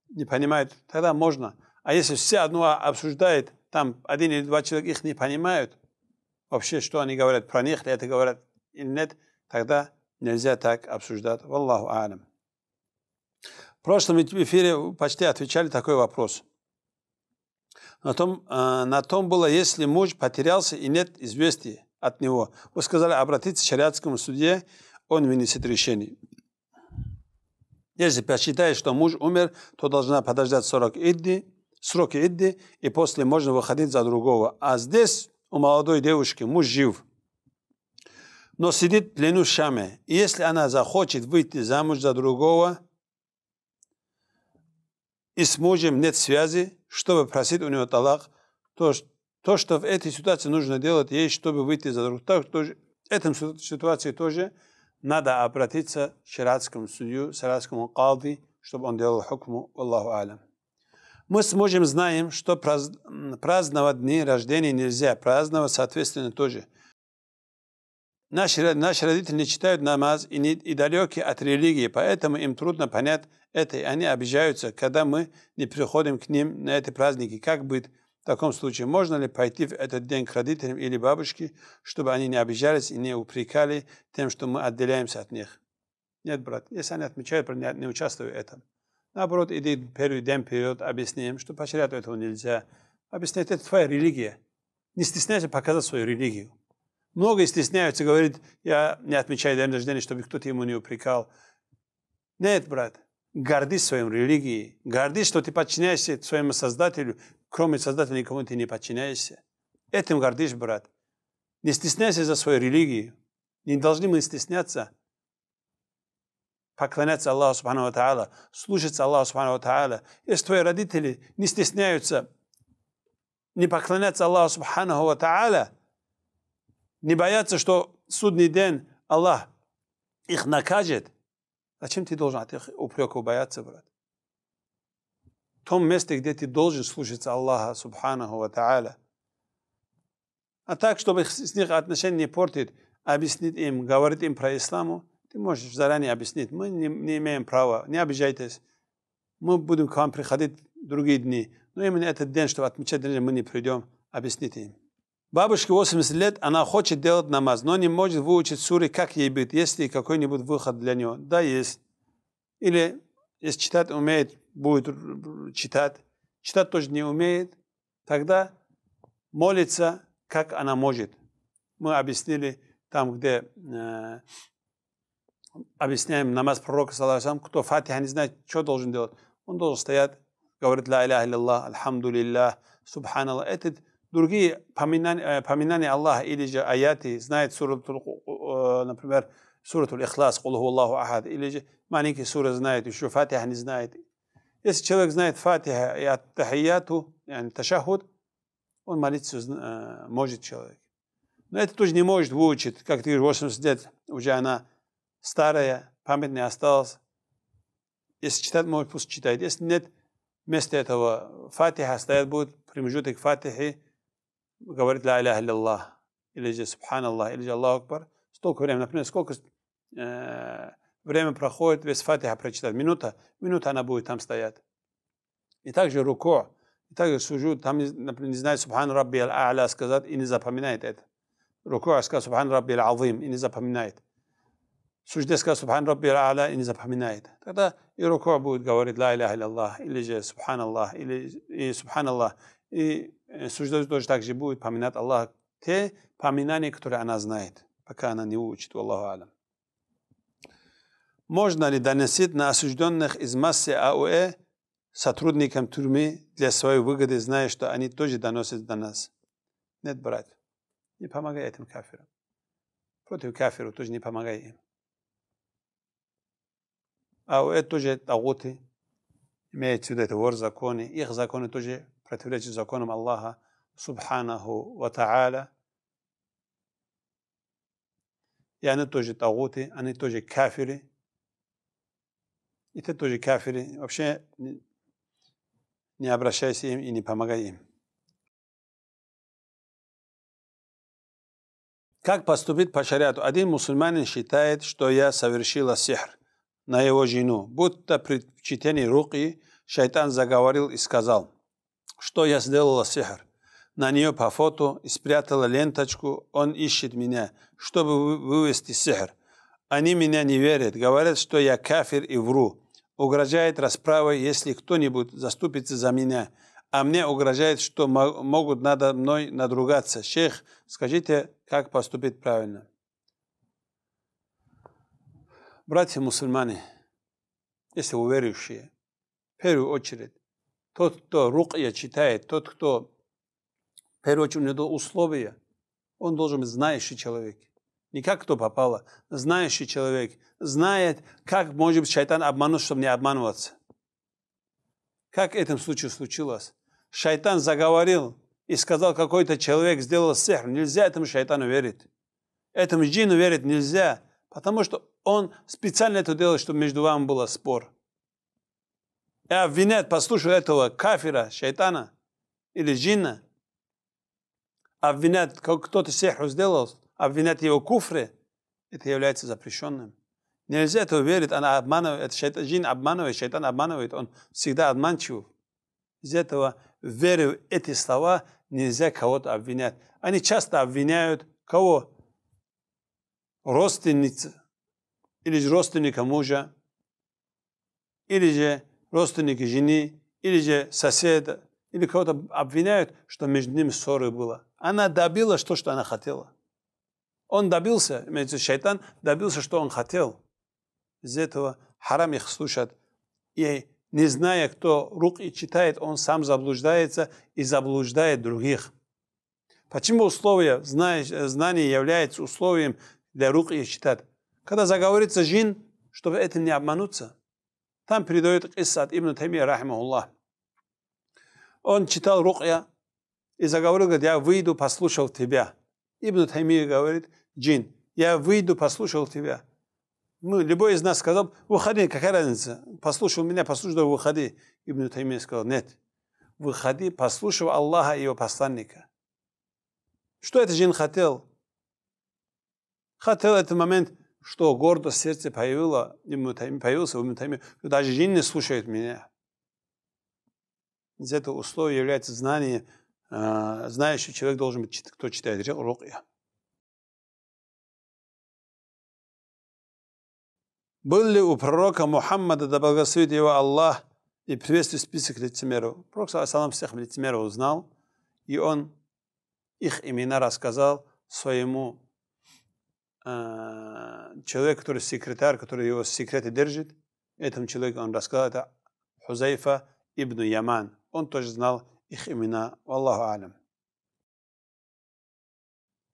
не понимают, тогда можно. А если все одно обсуждают, там один или два человека их не понимают, вообще, что они говорят про них, это говорят или нет, тогда нельзя так обсуждать. Валлаху алям. В прошлом эфире почти отвечали такой вопрос. На том, э, на том было, если муж потерялся и нет известия, от него. Вы сказали, обратиться к шариатскому судье, он вынесет решение. Если посчитаешь, что муж умер, то должна подождать 40 идди, сроки идди, и после можно выходить за другого. А здесь у молодой девушки муж жив, но сидит в плену Шаме. И если она захочет выйти замуж за другого, и с мужем нет связи, чтобы просить у него талак, то то, что в этой ситуации нужно делать, есть, чтобы выйти за друг. Так, тоже, в этом ситуации тоже надо обратиться к шариатскому судью, шариатскому калди, чтобы он делал хукму, Аллаху алям. Мы с мужем знаем, что праздновать дни рождения нельзя, праздновать, соответственно, тоже. Наши, наши родители не читают намаз и, не, и далеки от религии, поэтому им трудно понять это, и они обижаются, когда мы не приходим к ним на эти праздники. Как быть? таком случае можно ли пойти в этот день к родителям или бабушке, чтобы они не обижались и не упрекали тем, что мы отделяемся от них? Нет, брат, если они отмечают, не участвую в этом. Наоборот, иди первый день вперед, объясни им, что по этого нельзя. Объясни, это твоя религия. Не стесняйся показать свою религию. Много стесняются, говорит, я не отмечаю день рождения, чтобы кто-то ему не упрекал. Нет, брат, гордись своим религией, гордись, что ты подчиняешься своему Создателю, Кроме Создателя никому ты не подчиняешься. Этим гордишь, брат. Не стесняйся за свою религию. Не должны мы стесняться поклоняться Аллаху Субхану Тааля, слушаться Аллаху Субхану Тааля. Если твои родители не стесняются не поклоняться Аллаху Субхану Тааля, не боятся, что судный день Аллах их накажет, зачем ты должен от их упреков бояться, брат? том месте, где ты должен слушаться Аллаха, субханаху ва та'аля. А так, чтобы с них отношения не портить, объяснить им, говорить им про исламу, ты можешь заранее объяснить. Мы не, не имеем права, не обижайтесь. Мы будем к вам приходить другие дни. Но именно этот день, чтобы отмечать день, мы не придем. Объясните им. Бабушке 80 лет, она хочет делать намаз, но не может выучить суры, как ей быть. Есть ли какой-нибудь выход для нее? Да, есть. Или если читать умеет, будет читать. Читать тоже не умеет. Тогда молится, как она может. Мы объяснили там, где э, объясняем намаз пророка, салам, кто фатиха не знает, что должен делать. Он должен стоять, говорит «Ла иляха илляллах, альхамду лиллах, субханаллах». Это другие поминания, э, поминания Аллаха или же аяты, знает суру, э, например, suratul Ihlas, Qul Allahu ahad, или ma neki sure znajete, еще Фатиха не знает. Если человек знает Фатиха и ат-тахияту, ташахуд, он молиться может человек. Но это тоже не может выучить, как ты говоришь, 80 лет, уже она старая, память не осталась. Если читать, может, пусть читает. Если нет, вместо этого Фатиха стоит будет, промежуток Фатихи, говорит «Ла Аллах» или же Субхан Аллах, или же Аллах Акбар». Столько времени, например, сколько Э, время проходит, весь фатиха прочитать. Минута, минута она будет там стоять. И также руко, и также сужуд, там, например, не знает Субхан Рабби Аль-А'ля сказать и не запоминает это. Руко сказать Субхан Рабби Аль-Азим и не запоминает. Сужде сказал Субхан Рабби Аль-А'ля и не запоминает. Тогда и руко будет говорить Ла Иляха Аллах, или же Субхан Аллах, или и Субхан Аллах. И э, сужда тоже так же будет поминать Аллах те поминания, которые она знает, пока она не учит, Аллаху Алям. Можно ли доносить на осужденных из массы АОЭ сотрудникам тюрьмы для своей выгоды, зная, что они тоже доносят до нас? Нет, брат, не помогай этим кафирам. Против кафиров тоже не помогай им. АОЭ тоже тагуты, имеет сюда вор законы, их законы тоже противоречат законам Аллаха, субханаху ва та'аля. И они тоже тагуты, они тоже кафиры, и ты тоже кафир. Вообще не обращайся им и не помогай им. Как поступить по шариату? Один мусульманин считает, что я совершила сихр на его жену. Будто при чтении руки шайтан заговорил и сказал, что я сделала сихр. На нее по фото и спрятала ленточку, он ищет меня, чтобы вывести сихр. Они меня не верят, говорят, что я кафир и вру угрожает расправой, если кто-нибудь заступится за меня, а мне угрожает, что могут надо мной надругаться. Шейх, скажите, как поступить правильно? Братья мусульмане, если вы верующие, в первую очередь, тот, кто рукья читает, тот, кто, в первую очередь, у него условия, он должен быть знающий человек. Не как кто попало. Знающий человек знает, как может шайтан обмануть, чтобы не обманываться. Как в этом случае случилось? Шайтан заговорил и сказал, какой-то человек сделал сехр. Нельзя этому шайтану верить. Этому джину верить нельзя, потому что он специально это делает, чтобы между вами был спор. И обвинять, послушал этого кафира, шайтана или Джина, обвинять, как кто-то сехру сделал – обвинять его в куфре, это является запрещенным. Нельзя это верить, она обманывает, это шайтан, джин обманывает, шайтан обманывает, он всегда обманчив. Из этого, верю в эти слова, нельзя кого-то обвинять. Они часто обвиняют кого? Родственницы, или же родственника мужа, или же родственника жены, или же соседа, или кого-то обвиняют, что между ними ссоры было. Она добила, то, что она хотела. Он добился, имеется в виду шайтан, добился, что он хотел. Из этого харам их слушать. И не зная, кто рук и читает, он сам заблуждается и заблуждает других. Почему условие, знания является условием для рук и читать? Когда заговорится жин, чтобы этим не обмануться. Там передает Исад Ибн Таймия, рахмаллах. Он читал рукья и заговорил, говорит, я выйду, послушал тебя. Ибн Таймия говорит, джин, я выйду, послушал тебя. Мы ну, любой из нас сказал, выходи, какая разница? Послушал меня, послушал, выходи. Ибн Таймия сказал, нет, выходи, послушай Аллаха и его посланника. Что этот джин хотел? Хотел этот момент, что гордость сердце появилась. появился в Мутайме, даже джин не слушает меня. Из этого условия является знание – а, знающий человек должен быть, кто читает рукья. Был ли у пророка Мухаммада, да благословит его Аллах, и приветствует список лицемеров? Пророк, салам всех лицемеров узнал, и он их имена рассказал своему э, человеку, который секретарь, который его секреты держит. Этому человеку он рассказал, это Хузайфа ибн Яман. Он тоже знал их имена, Аллаху алям.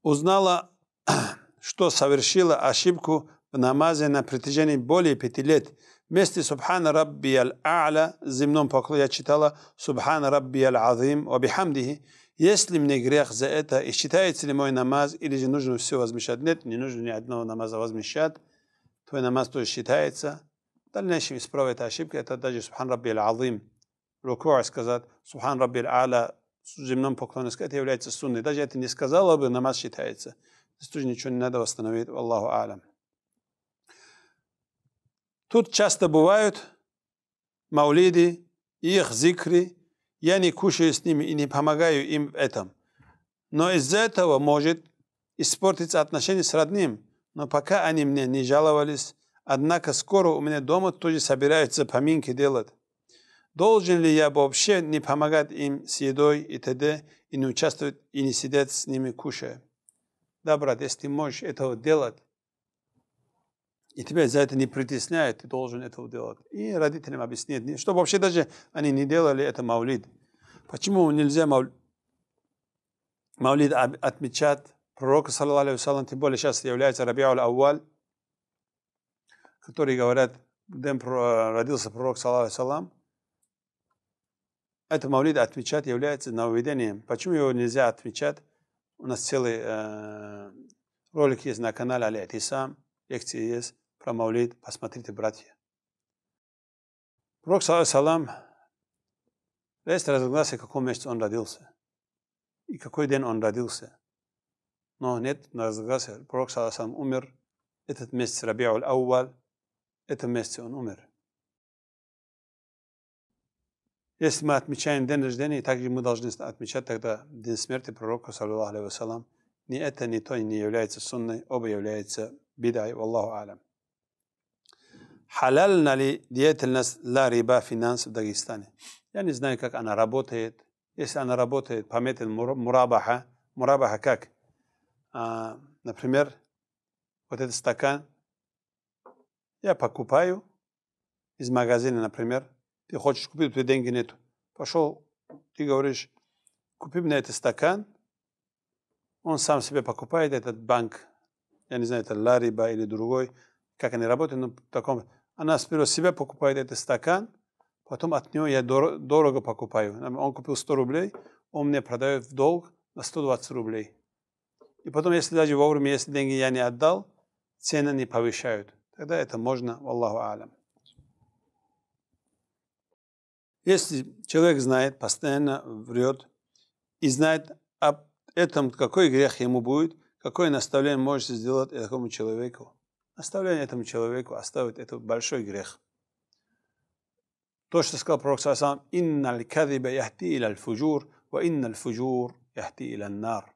Узнала, что совершила ошибку в намазе на протяжении более пяти лет. Вместе Субхана Рабби Аль-А'ля, земном поклоне я читала Субхана Рабби Аль-Азим, Абихамдихи, есть ли мне грех за это, и считается ли мой намаз, или же нужно все возмещать? Нет, не нужно ни одного намаза возмещать. Твой намаз тоже считается. В дальнейшем исправить ошибки, это даже Субхан Рабби Аль-Азим рукуа сказать «Субхан Раббиль Аля» земном поклоннике, это является сунной. Даже это не сказала бы, намаз считается. То тоже ничего не надо восстановить, Аллаху Алям. Тут часто бывают маулиды, их зикры, я не кушаю с ними и не помогаю им в этом. Но из-за этого может испортиться отношения с родным. Но пока они мне не жаловались, однако скоро у меня дома тоже собираются поминки делать. Должен ли я вообще не помогать им с едой и т.д. и не участвовать и не сидеть с ними кушая? Да, брат, если можешь этого делать, и тебя за это не притесняет, ты должен этого делать. И родителям объяснить, чтобы вообще даже они не делали это мавлид. Почему нельзя мавлид, мавлид отмечать? Пророк, саллаху алейхи тем более сейчас является Рабиаул Ауаль, которые говорят, день родился пророк, саллаху алейхи это Маулид отвечать является нововведением. Почему его нельзя отвечать? У нас целый э, ролик есть на канале Али Атисам, лекции есть про Маулид. Посмотрите, братья. Пророк, салам, Есть разогласия, в каком месяце он родился и какой день он родился. Но нет разогласия. Пророк, салам, умер. Этот месяц Рабиул Ауал, это месяц он умер. Если мы отмечаем день рождения, также мы должны отмечать тогда день смерти пророка, саллиллаху алейхи вассалам. Ни это, ни то не является сунной, оба являются бидай, Аллаху алям. Халяльна ли деятельность ла риба финанс в Дагестане? Я не знаю, как она работает. Если она работает по методу мурабаха, мурабаха как? А, например, вот этот стакан я покупаю из магазина, например, ты хочешь купить, у тебя деньги нет. Пошел, ты говоришь, купи мне этот стакан, он сам себе покупает этот банк, я не знаю, это Лариба или другой, как они работают, но в таком... Она сперва себя покупает этот стакан, потом от него я дорого покупаю. Он купил 100 рублей, он мне продает в долг на 120 рублей. И потом, если даже вовремя, если деньги я не отдал, цены не повышают. Тогда это можно, Аллаху Алям. Если человек знает, постоянно врет и знает об этом, какой грех ему будет, какое наставление может сделать такому человеку. Наставление этому человеку оставит это большой грех. То, что сказал Пророк Сасам, «Инна аль-кадиба яхти иля аль-фуджур, ва инна аль-фуджур яхти иля нар».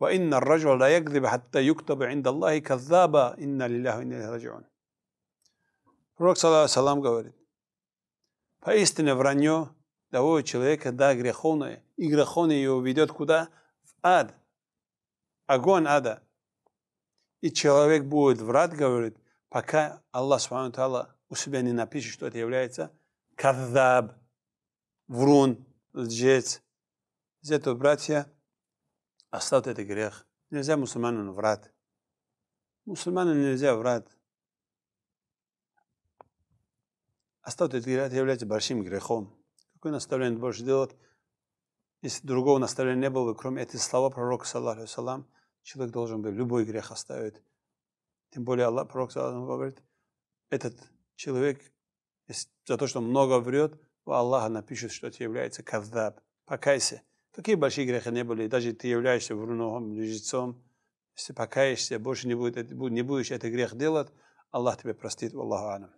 وإن الرجل لا يكذب حتى يكتب عند الله كذابا إنا لله وإنا إليه راجعون. Пророк, саллаху говорит, Поистине вранье того человека, да, греховное, и греховное его ведет куда? В ад. Огонь ада. И человек будет врат говорит, пока Аллах Субхану у себя не напишет, что это является каддаб, врун, лжец. из этого братья, оставьте этот грех. Нельзя мусульманину врать. Мусульманину нельзя врать. Оставьте а этот грех, является большим грехом. Какое наставление Божье делает? Если другого наставления не было, кроме этих слова пророка, саллаху салам, человек должен был любой грех оставить. Тем более Аллах, пророк саллаху говорит, этот человек за то, что много врет, у Аллаха напишет, что ты является каздаб. Покайся. Какие большие грехи не были, даже ты являешься вруном, лжецом, если покаешься, больше не, будет, не будешь этот грех делать, Аллах тебе простит, Аллаху Анам.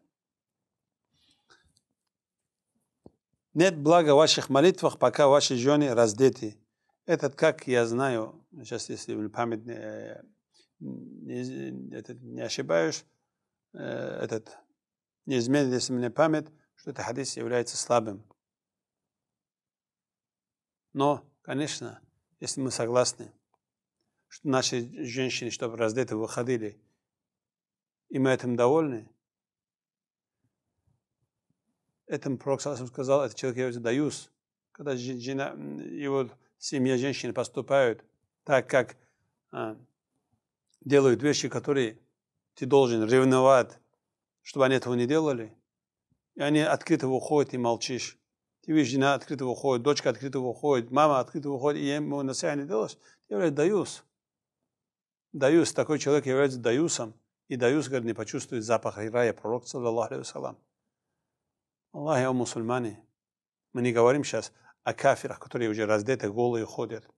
Нет блага в ваших молитвах, пока ваши жены раздеты. Этот, как я знаю, сейчас, если память э, не, этот, не ошибаюсь, э, этот, не изменит, если мне память, что этот хадис является слабым. Но, конечно, если мы согласны, что наши женщины, чтобы раздеты, выходили, и мы этим довольны, Этому пророк Саласам сказал, этот человек является даюс, Когда жена, его семья женщины поступают так, как а, делают вещи, которые ты должен ревновать, чтобы они этого не делали, и они открыто уходят, и молчишь. Ты видишь, жена открыто уходит, дочка открыто уходит, мама открыто уходит, и ему насилие не делаешь. Ты говоришь, даюс. Даюс, такой человек является даюсом. И даюс, говорит, не почувствует запах рая, пророк, саллаллаху алейхи Аллах, о мусульмане, мы не говорим сейчас о кафирах, которые уже раздеты, голые ходят.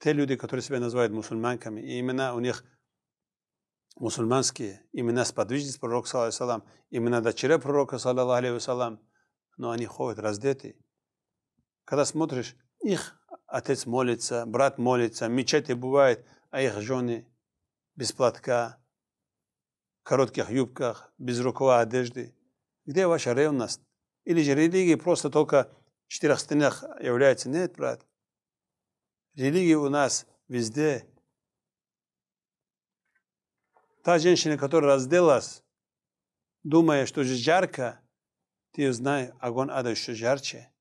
Те люди, которые себя называют мусульманками, и имена у них мусульманские, имена сподвижниц пророка, салам, имена дочерей пророка, салам, но они ходят раздеты. Когда смотришь, их отец молится, брат молится, мечети бывает, а их жены без платка, коротких юбках, без рукава одежды. Где ваша ревность? Или же религия просто только в четырех стенах является? Нет, брат. Религия у нас везде. Та женщина, которая разделась, думая, что же жарко, ты знаешь, огонь ада еще жарче.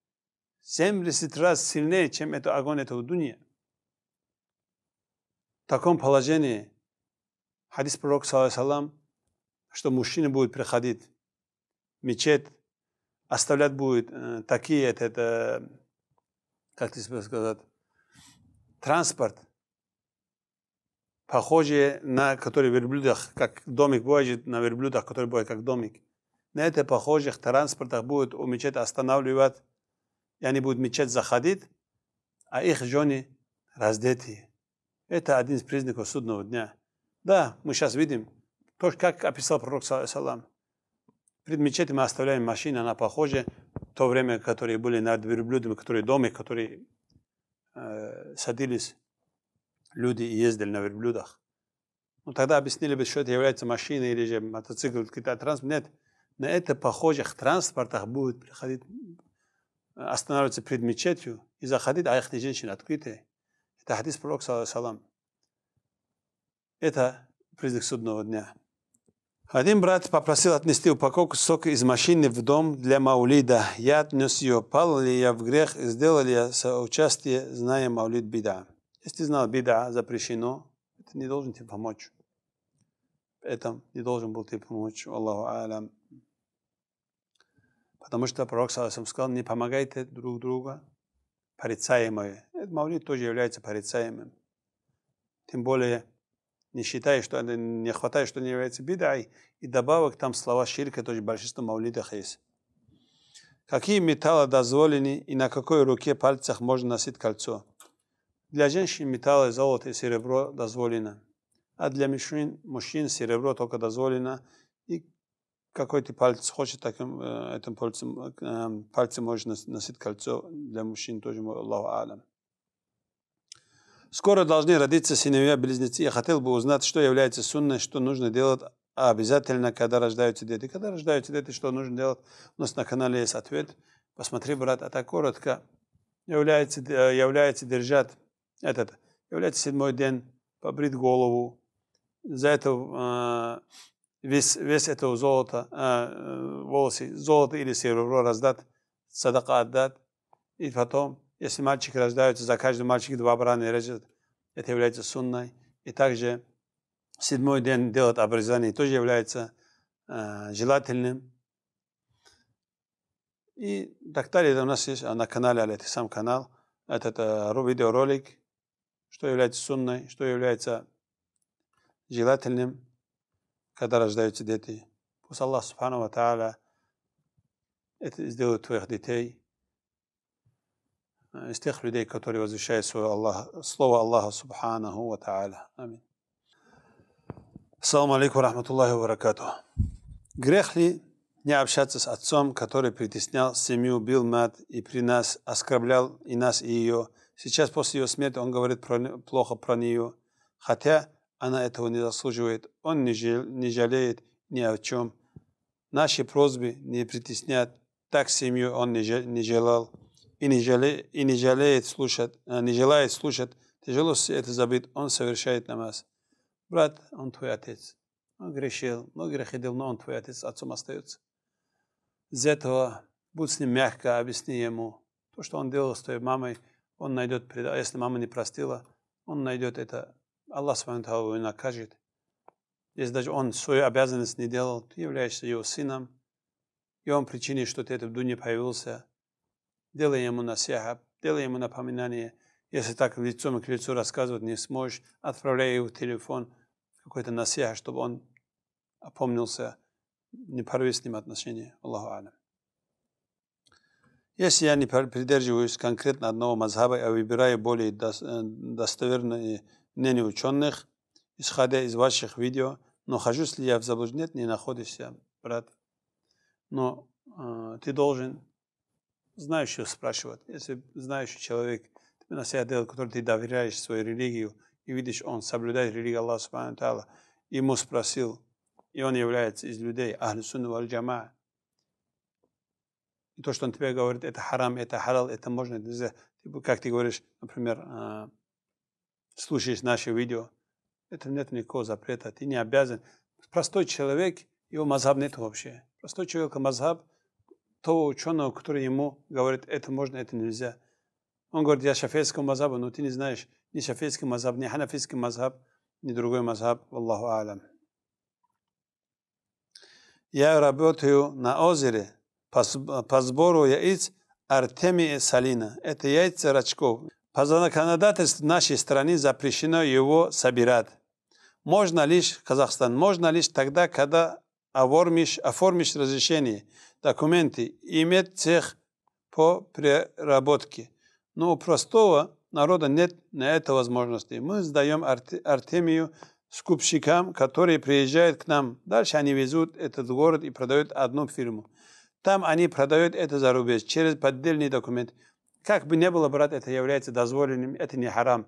70 раз сильнее, чем это огонь этого дуния. В таком положении хадис пророка, салам, что мужчина будет приходить мечеть оставлять будет э, такие, это, это как тебе сказать, транспорт, похожие на которые верблюдах, как домик бывает на верблюдах, который бывает как домик. На это похожих транспортах будет у мечети останавливать, и они будут в мечеть заходить, а их жены раздетые. Это один из признаков судного дня. Да, мы сейчас видим, то, как описал пророк, салам. Перед мечетью мы оставляем машину, она похожа. То время, которые были над верблюдами, которые дома, которые э, садились, люди и ездили на верблюдах. Но ну, тогда объяснили бы, что это является машина или же мотоцикл, какие-то транспорт. Нет, на это похожих транспортах будет приходить, э, останавливаться перед мечетью и заходить, а их женщины а открытые. Это хадис пророка, салам. Это признак судного дня. Один брат попросил отнести упаковку сока из машины в дом для Маулида. Я отнес ее. Пал ли я в грех? Сделал ли я соучастие, зная Маулид беда? Если ты знал беда, запрещено, это не должен тебе помочь. Это не должен был тебе помочь, Аллаху Алям. Потому что пророк Саласам сказал, не помогайте друг другу, порицаемые. Этот Маулид тоже является порицаемым. Тем более, не считая, что это не хватает, что не является бидай, и добавок там слова ширка, то есть большинство мавлидах есть. Какие металлы дозволены и на какой руке пальцах можно носить кольцо? Для женщин металлы, золото и серебро дозволено, а для мужчин, мужчин серебро только дозволено, и какой ты палец хочет, таким э, этим пальцем, э, пальцем можно носить кольцо, для мужчин тоже Аллаху Алям. Скоро должны родиться сыновья-близнецы. Я хотел бы узнать, что является сунной, что нужно делать обязательно, когда рождаются дети. Когда рождаются дети, что нужно делать? У нас на канале есть ответ. Посмотри, брат, это а коротко. Является, э, является держать этот, является седьмой день, побрить голову. За это э, весь, весь этого золота, э, волосы, золото или серебро раздать, садака отдать. И потом если мальчики рождаются, за каждый мальчик два барана режет, это является сунной. И также седьмой день делать обрезание тоже является э, желательным. И так далее, у нас есть на канале а это сам канал, этот э, видеоролик, что является сунной, что является желательным, когда рождаются дети. Пусть Аллах Субхану Ва Тааля это сделает твоих детей – Э, из тех людей, которые возвещают свое Аллах, слово Аллаха Субханаху Ва Тааля. Аминь. Салам алейкум рахматуллахи баракату. Грех ли не общаться с отцом, который притеснял семью, бил мат и при нас оскорблял и нас, и ее? Сейчас после ее смерти он говорит про, плохо про нее, хотя она этого не заслуживает. Он не, жал, не жалеет ни о чем. Наши просьбы не притеснят, так семью он не, не желал и не, жале, и не жалеет слушать, э, не желает слушать, тяжело это забыть, он совершает намаз. Брат, он твой отец. Он грешил, но грехи но он твой отец, отцом остается. Из этого будь с ним мягко, объясни ему. То, что он делал с твоей мамой, он найдет, а если мама не простила, он найдет это. Аллах Субтитры его накажет. Если даже он свою обязанность не делал, ты являешься его сыном, и он причине, что ты это в Дуне появился – делай ему насяха, делай ему напоминание. Если так лицом к лицу рассказывать не сможешь, отправляй его телефон, какой-то насяха, чтобы он опомнился, не порви с ним отношения. Аллаху алям. Если я не придерживаюсь конкретно одного мазхаба, а выбираю более э, достоверные мнения ученых, исходя из ваших видео, но хожусь ли я в заблуждение, не находишься, брат. Но э, ты должен знающего спрашивает. Если знающий человек, ты на себя дело, который ты доверяешь свою религию, и видишь, он соблюдает религию Аллаха Субхану Тала, ему спросил, и он является из людей, Ахли Сунна Валь Джама. И то, что он тебе говорит, это харам, это халал, это можно, это нельзя. Как ты говоришь, например, а, слушаешь наше видео, это нет никакого запрета, ты не обязан. Простой человек, его мазаб нет вообще. Простой человек, мазаб того ученого, который ему говорит, это можно, это нельзя. Он говорит, я шафейского мазаба, но ты не знаешь ни шафейский мазаб, ни ханафийский мазаб, ни другой мазаб, Аллаху алям. Я работаю на озере по, по сбору яиц Артемии Салина. Это яйца рачков. По законодательству нашей страны запрещено его собирать. Можно лишь, Казахстан, можно лишь тогда, когда оформишь, оформишь разрешение документы иметь тех по переработке. Но ну, у простого народа нет на это возможности. Мы сдаем Артемию скупщикам, которые приезжают к нам. Дальше они везут этот город и продают одну фирму. Там они продают это за рубеж через поддельный документ. Как бы ни было, брат, это является дозволенным, это не харам.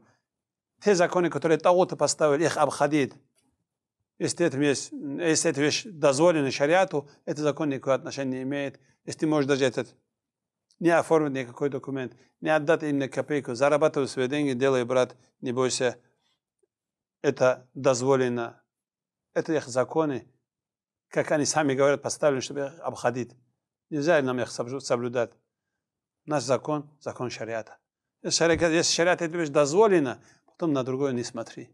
Те законы, которые Таута поставил, их обходить. Если это есть если это вещь дозволена шариату, это закон никакого отношения не имеет. Если ты можешь даже этот не оформить никакой документ, не отдать им ни копейку, зарабатывай свои деньги, делай, брат, не бойся, это дозволено. Это их законы, как они сами говорят, поставлены, чтобы их обходить. Нельзя нам их соблюдать. Наш закон – закон шариата. Если шариат, если шариат это вещь дозволена, потом на другое не смотри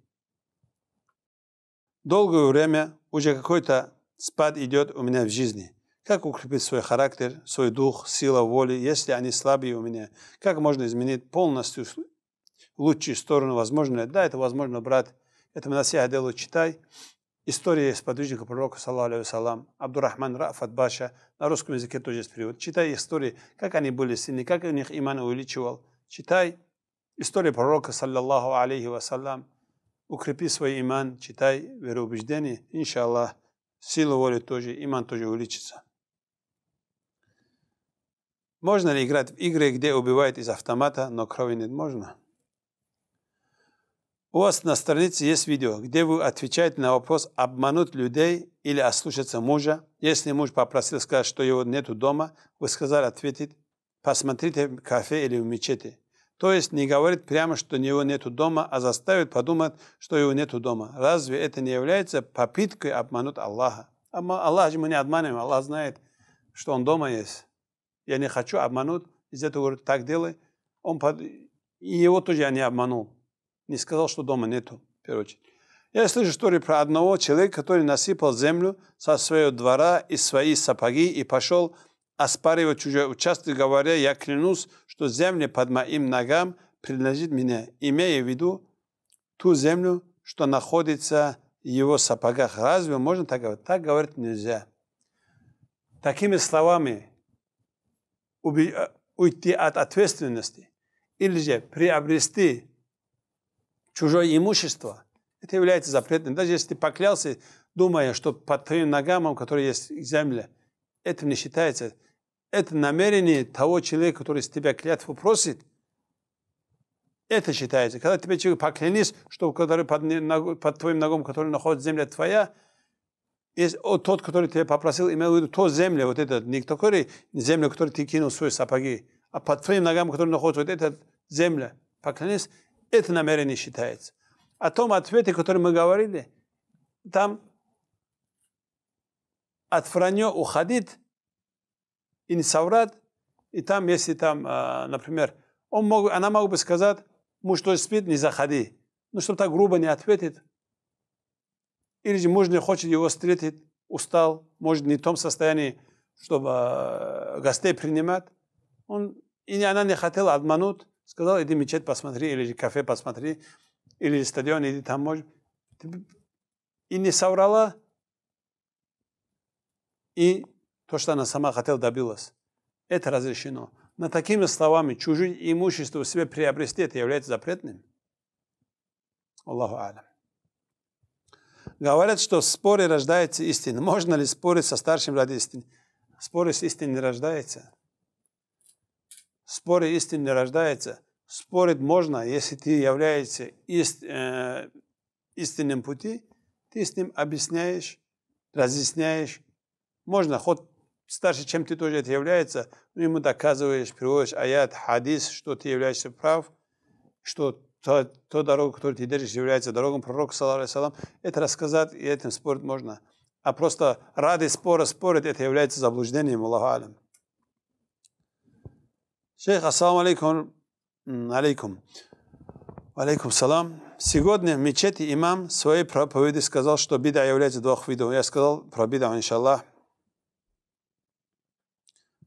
долгое время уже какой-то спад идет у меня в жизни. Как укрепить свой характер, свой дух, сила воли, если они слабые у меня? Как можно изменить полностью лучшую сторону возможно? Да, это возможно, брат. Это мы на себя Аделу читай. История подвижника пророка, саллаху алейхи Абдурахман Рафат Баша, на русском языке тоже есть перевод. Читай истории, как они были сильны, как у них иман увеличивал. Читай историю пророка, саллаллаху алейхи вассалам, укрепи свой иман, читай вероубеждение, иншаллах, сила воли тоже, иман тоже увеличится. Можно ли играть в игры, где убивают из автомата, но крови нет? Можно. У вас на странице есть видео, где вы отвечаете на вопрос «обмануть людей или ослушаться мужа?» Если муж попросил сказать, что его нету дома, вы сказали ответить «посмотрите в кафе или в мечети». То есть не говорит прямо, что у него нету дома, а заставит подумать, что его нету дома. Разве это не является попыткой обмануть Аллаха? Аллах же мы не обманываем, Аллах знает, что он дома есть. Я не хочу обмануть, из этого говорит, так делай. Он под... И его тоже я не обманул. Не сказал, что дома нету, в первую очередь. Я слышу историю про одного человека, который насыпал землю со своего двора и свои сапоги и пошел оспаривать чужой участок, говоря, я клянусь, что земля под моим ногам принадлежит мне, имея в виду ту землю, что находится в его сапогах. Разве можно так говорить? Так говорить нельзя. Такими словами э, уйти от ответственности или же приобрести чужое имущество, это является запретным. Даже если ты поклялся, думая, что под твоим ногам, который есть земля, это не считается это намерение того человека, который с тебя клятву просит, это считается. Когда тебе человек поклянись, что который под, под твоим ногом, который находится земля твоя, если тот, который тебя попросил, имел в виду то землю, вот этот, не только землю, которую ты кинул в свои сапоги, а под твоим ногам, который находится, вот эта земля, поклянись, это намерение считается. О том ответе, который мы говорили, там от вранья уходить – не инсаврат, и там, если там, а, например, он мог, она могла бы сказать, муж тоже спит, не заходи. Ну, чтобы так грубо не ответит. Или же муж не хочет его встретить, устал, может, не в том состоянии, чтобы а, гостей принимать. Он, и она не хотела обмануть, сказал иди мечеть посмотри, или же кафе посмотри, или же стадион, иди там, может. И не соврала, и то, что она сама хотела, добилась. Это разрешено. Но такими словами чужие имущество у себя приобрести, это является запретным. Аллаху алям. Говорят, что в споре рождается истина. Можно ли спорить со старшим ради истины? Споры с истиной не рождается. Споры истины не рождается. Спорить можно, если ты являешься ист, э, истинным пути, ты с ним объясняешь, разъясняешь. Можно хоть старше, чем ты тоже это является, ну, ему доказываешь, приводишь аят, хадис, что ты являешься прав, что то, то дорога, которую ты держишь, является дорогом пророка, салам, это рассказать, и этим спорить можно. А просто ради спора спорить, это является заблуждением, Аллаху алям. Шейх, ассаламу алейкум. Алейкум. Алейкум салам. Сегодня в мечети имам своей проповеди сказал, что бида является двух видов. Я сказал про бида, иншаллах.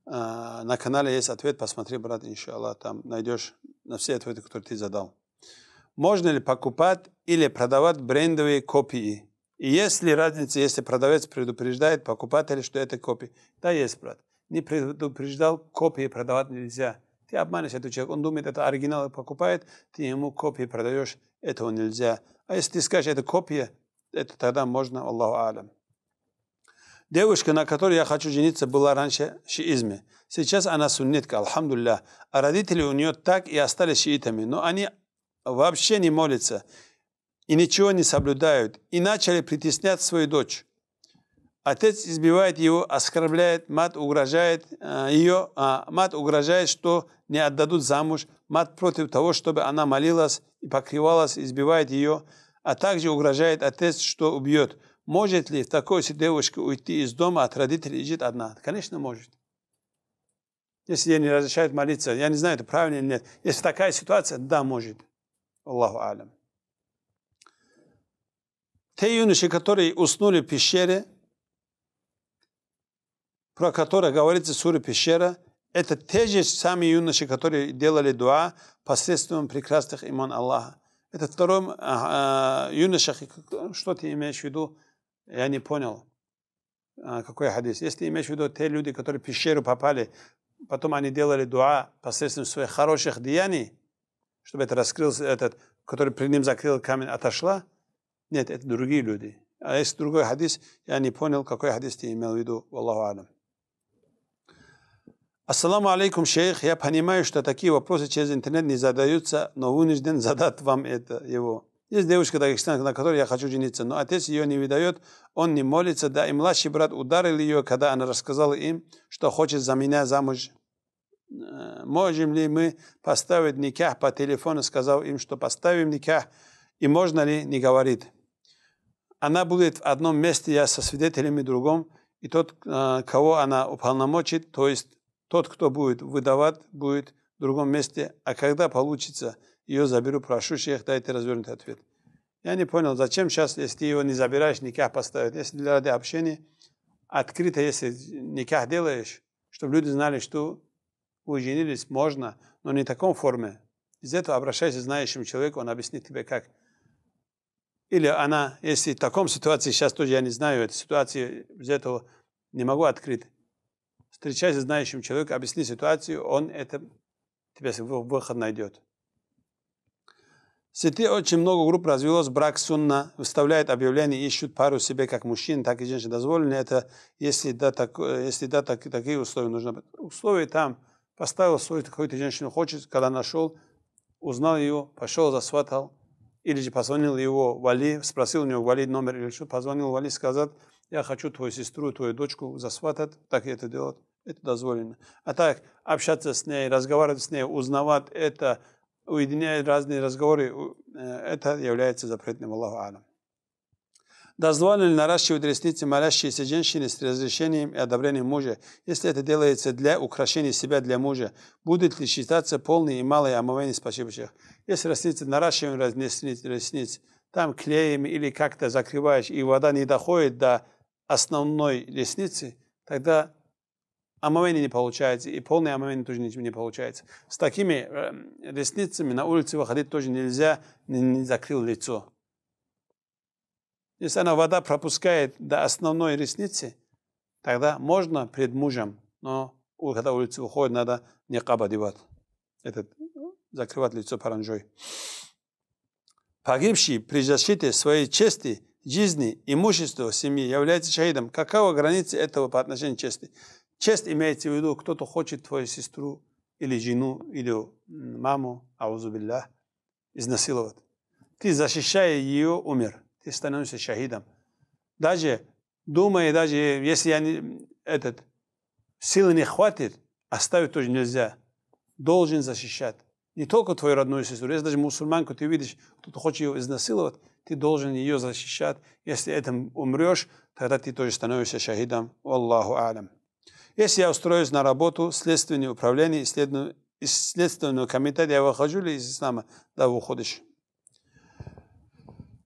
А, на канале есть ответ, посмотри, брат, иншаллах, там найдешь на все ответы, которые ты задал. Можно ли покупать или продавать брендовые копии? И есть ли разница, если продавец предупреждает покупателя, что это копии? Да, есть, брат. Не предупреждал, копии продавать нельзя. Ты обманешь этого человека. Он думает, это оригинал и покупает, ты ему копии продаешь. Этого нельзя. А если ты скажешь, это копия, это тогда можно, Аллаху Алям. Девушка, на которой я хочу жениться, была раньше шиизме. Сейчас она суннитка, альхамдулилля. А родители у нее так и остались шиитами. Но они вообще не молятся и ничего не соблюдают. И начали притеснять свою дочь. Отец избивает его, оскорбляет, Мат угрожает э, ее, э, мать угрожает, что не отдадут замуж, Мат против того, чтобы она молилась и покрывалась, избивает ее, а также угрожает отец, что убьет. Может ли такой девушке уйти из дома от а родителей и жить одна? Конечно, может. Если ей не разрешают молиться, я не знаю, это правильно или нет. Если такая ситуация, да, может. Аллаху алям. Те юноши, которые уснули в пещере, про которые говорится в сура пещера, это те же самые юноши, которые делали дуа посредством прекрасных иман Аллаха. Это второй э, юноша, что ты имеешь в виду? Я не понял. А, какой хадис? Если имеешь в виду те люди, которые в пещеру попали, потом они делали дуа посредством своих хороших деяний, чтобы это раскрылся этот, который при ним закрыл камень, отошла? Нет, это другие люди. А есть другой хадис, я не понял, какой хадис ты имел в виду, Аллаху алям. Ассаламу алейкум, шейх. Я понимаю, что такие вопросы через интернет не задаются, но вынужден задать вам это его. Есть девушка дагестанка, на которой я хочу жениться, но отец ее не выдает, он не молится, да и младший брат ударил ее, когда она рассказала им, что хочет за меня замуж. Э, можем ли мы поставить никах по телефону, сказал им, что поставим никах, и можно ли, не говорит. Она будет в одном месте, я со свидетелями в другом, и тот, э, кого она уполномочит, то есть тот, кто будет выдавать, будет в другом месте. А когда получится – ее заберу, прошу, шейх, дайте развернутый ответ. Я не понял, зачем сейчас, если ты его не забираешь, никак поставят. Если для ради общения, открыто, если никак делаешь, чтобы люди знали, что вы женились, можно, но не в таком форме. Из этого обращайся к знающему человеку, он объяснит тебе, как. Или она, если в таком ситуации, сейчас тоже я не знаю, этой ситуации, из этого не могу открыть. Встречайся с знающим человеком, объясни ситуацию, он это тебе выход найдет сети очень много групп развелось, брак сунна, выставляет объявления, ищут пару себе как мужчин, так и женщин. Дозволено это, если да, так, э, если да так, такие условия нужны. Условия там, поставил свою какой то женщину, хочет, когда нашел, узнал ее, пошел, засватал, или же позвонил его Вали, спросил у него Вали номер или что, позвонил Вали, сказать, я хочу твою сестру, твою дочку засватать, так и это делать, это дозволено. А так, общаться с ней, разговаривать с ней, узнавать это – уединяет разные разговоры, э, это является запретным Аллаху Алам. Дозволено ли наращивать ресницы молящиеся женщины с разрешением и одобрением мужа, если это делается для украшения себя для мужа. Будет ли считаться полный и малый омовение спасибочих? Если ресницы наращиваем ресниц, ресниц, там клеем или как-то закрываешь, и вода не доходит до основной ресницы, тогда омовение не получается, и полное омовение тоже ничего не получается. С такими эм, ресницами на улице выходить тоже нельзя, не, не закрыл лицо. Если она вода пропускает до основной ресницы, тогда можно перед мужем, но когда улица выходит, надо не одевать. Этот, закрывать лицо паранжой. Погибший при защите своей чести, жизни, имущества, семьи является шаидом. Какова граница этого по отношению к чести? Честь имейте в виду, кто-то хочет твою сестру или жену, или маму, аузубиллах, изнасиловать. Ты, защищая ее, умер. Ты становишься шахидом. Даже думая, даже если я не, этот, силы не хватит, оставить тоже нельзя. Должен защищать. Не только твою родную сестру. Если даже мусульманку ты видишь, кто-то хочет ее изнасиловать, ты должен ее защищать. Если этим умрешь, тогда ты тоже становишься шахидом. Аллаху алям. Если я устроюсь на работу, следственное управление, следственную, из комитета, я выхожу ли из ислама? Да, выходишь.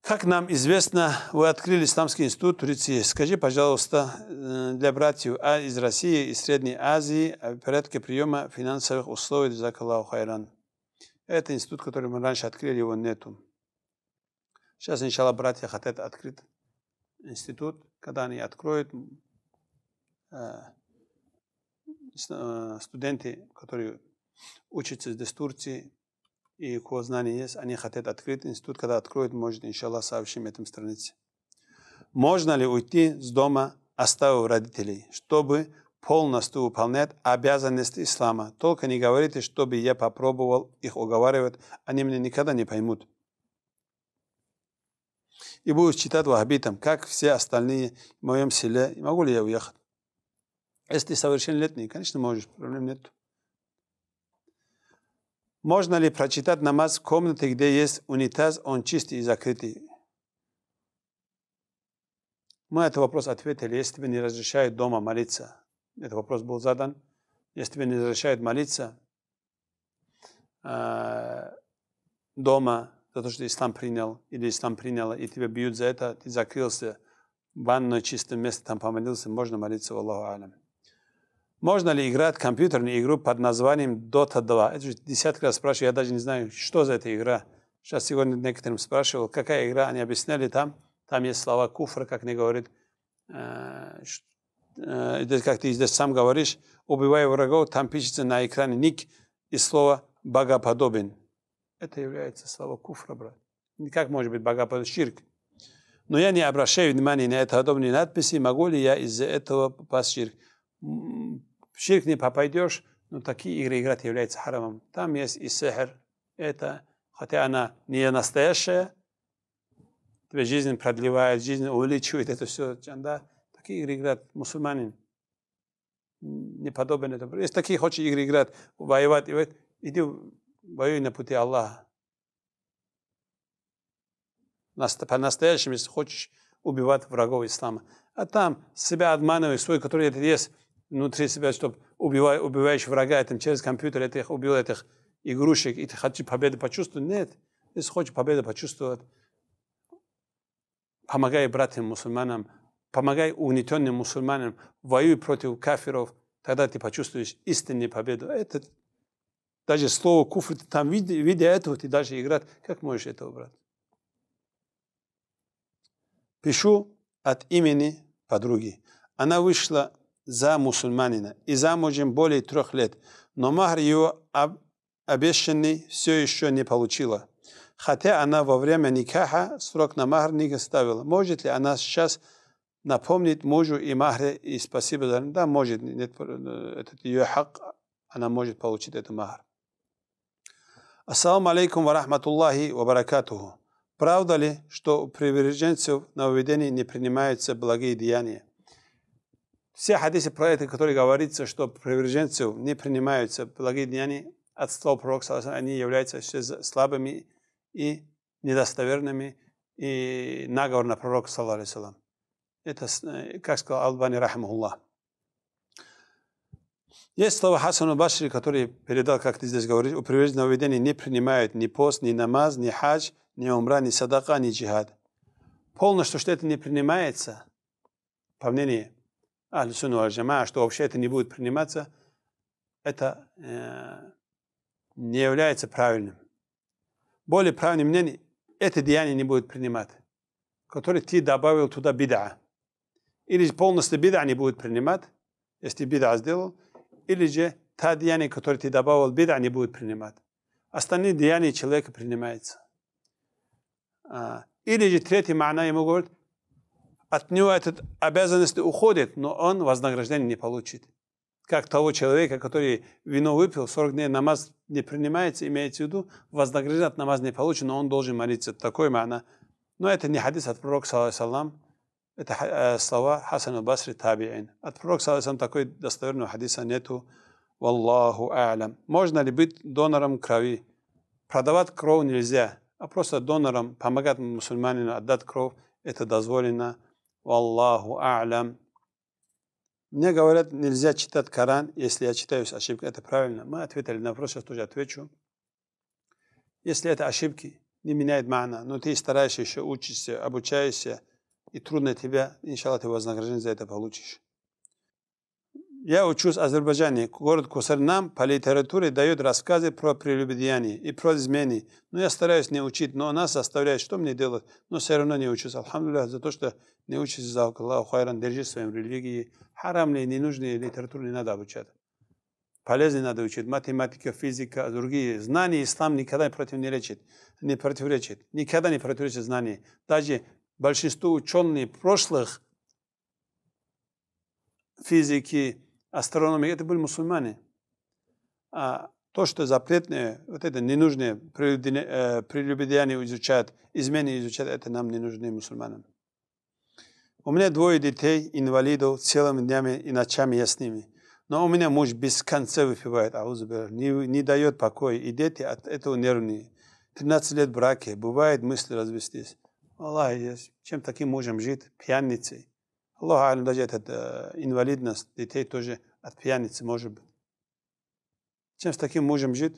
Как нам известно, вы открыли Исламский институт в Турции. Скажи, пожалуйста, э, для братьев а из России и Средней Азии о порядке приема финансовых условий за Калау Хайран. Это институт, который мы раньше открыли, его нету. Сейчас, иншалла, братья хотят открыть институт. Когда они откроют, э, а, студенты, которые учатся здесь в Турции, и у кого знания есть, они хотят открыть институт. Когда откроют, может, иншаллах, сообщим этим странице. Можно ли уйти с дома, оставив родителей, чтобы полностью выполнять обязанности ислама? Только не говорите, чтобы я попробовал их уговаривать, они меня никогда не поймут. И буду читать вахабитам, как все остальные в моем селе. Могу ли я уехать? Если совершеннолетний, конечно, можешь, проблем нет. Можно ли прочитать намаз в комнате, где есть унитаз, он чистый и закрытый? Мы этот вопрос ответили, если тебе не разрешают дома молиться. Этот вопрос был задан. Если тебе не разрешают молиться э, дома, за то, что ислам принял, или ислам приняла, и тебя бьют за это, ты закрылся в ванной, чистом месте, там помолился, можно молиться, Аллаху Алям. Можно ли играть компьютерную игру под названием Dota 2? Это же десятки раз спрашиваю, я даже не знаю, что за эта игра. Сейчас сегодня некоторым спрашивал, какая игра, они объясняли там. Там есть слова куфра, как они говорят. Э, э, как ты здесь сам говоришь, убивая врагов, там пишется на экране ник и слово «богоподобен». Это является слово куфра, брат. Как может быть богоподобен? Ширк. Но я не обращаю внимания на это подобные а надписи. Могу ли я из-за этого попасть в ширк? В ширк не попадешь, но такие игры играть является харамом. Там есть и сехр. Это, хотя она не настоящая, тебе жизнь продлевает, жизнь увеличивает, это все чанда. Такие игры играют мусульманин. Не подобен этому. Если такие хочешь игры играть, воевать, воевать, иди воюй на пути Аллаха. По-настоящему, если хочешь убивать врагов ислама. А там себя обманывай, свой, который это есть, внутри себя, чтобы убивай, убиваешь врага этим через компьютер, это их убил этих игрушек, и ты хочешь победу почувствовать. Нет, если хочешь победу почувствовать, помогай братьям мусульманам, помогай унитенным мусульманам, воюй против кафиров, тогда ты почувствуешь истинную победу. Это даже слово куфр, ты там видя, видя этого, ты даже играть. Как можешь это убрать? Пишу от имени подруги. Она вышла за мусульманина, и замужем более трех лет, но махр ее об, обещанный все еще не получила. Хотя она во время никаха срок на махр не ставила. Может ли она сейчас напомнить мужу и махре и спасибо за... Да, может, нет, э, этот ее хак, она может получить это махр. Ассаламу алейкум ва рахматуллахи ва баракатуху. Правда ли, что у приверженцев нововведений не принимаются благие деяния? Все хадисы про это, которые говорится, что приверженцев не принимаются благие деяния от слова пророка, они являются все слабыми и недостоверными, и наговор на пророка, саллаху Это, э, как сказал Албани, рахмуллах. Есть слова Хасану Башри, который передал, как ты здесь говоришь, у приверженного видения не принимают ни пост, ни намаз, ни хадж, ни умра, ни садака, ни джихад. Полностью, что это не принимается, по мнению аль сунна аль-джамаа, что вообще это не будет приниматься, это э, не является правильным. Более правильное мнение, это деяние не будет принимать, которое ты добавил туда беда, Или полностью беда не будет принимать, если беда сделал, или же та деяние, которое ты добавил, беда, не будет принимать. Остальные деяния человека принимаются. А, или же третий мана ему говорит, от него этот обязанность уходит, но он вознаграждение не получит. Как того человека, который вино выпил, 40 дней намаз не принимается, имеется в виду, вознаграждение от намаза не получит, но он должен молиться. Такой мана. Но это не хадис от пророка, саллам, это э, слова Хасан Басри Табиин. От пророка, саллам, такой достоверного хадиса нету. Валлаху алям. Можно ли быть донором крови? Продавать кровь нельзя, а просто донором помогать мусульманину отдать кровь, это дозволено. Валлаху а'лям. Мне говорят, нельзя читать Коран, если я читаю с ошибкой. Это правильно. Мы ответили на вопрос, сейчас тоже отвечу. Если это ошибки, не меняет мана, но ты стараешься еще, учишься, обучаешься, и трудно тебя, иншаллах, ты вознаграждение за это получишь. Я учусь в Азербайджане, город Кусарнам, по литературе дают рассказы про прелюбодеяние и про измены. Но я стараюсь не учить, но нас составляет, что мне делать, но все равно не учусь. Алхамдулилля за то, что не учишь, за Аллаху хайран, держи своем религии. Харамные, ненужные литературы не надо обучать. Полезные надо учить. Математика, физика, другие. Знания ислам никогда не противоречит. Не противоречит. Никогда не противоречит знания. Даже большинство ученых прошлых физики, астрономи, это были мусульмане. А то, что запретное, вот это ненужное э, прелюбодеяние изучать, измены изучать, это нам не нужны мусульманам. У меня двое детей, инвалидов, целыми днями и ночами я с ними. Но у меня муж без конца выпивает, а не, не дает покоя, и дети от этого нервные. 13 лет браке, бывает мысли развестись. Аллах, чем таким мужем жить, пьяницей? Аллаху алим, даже эта инвалидность детей тоже от пьяницы может быть. Чем с таким мужем жить?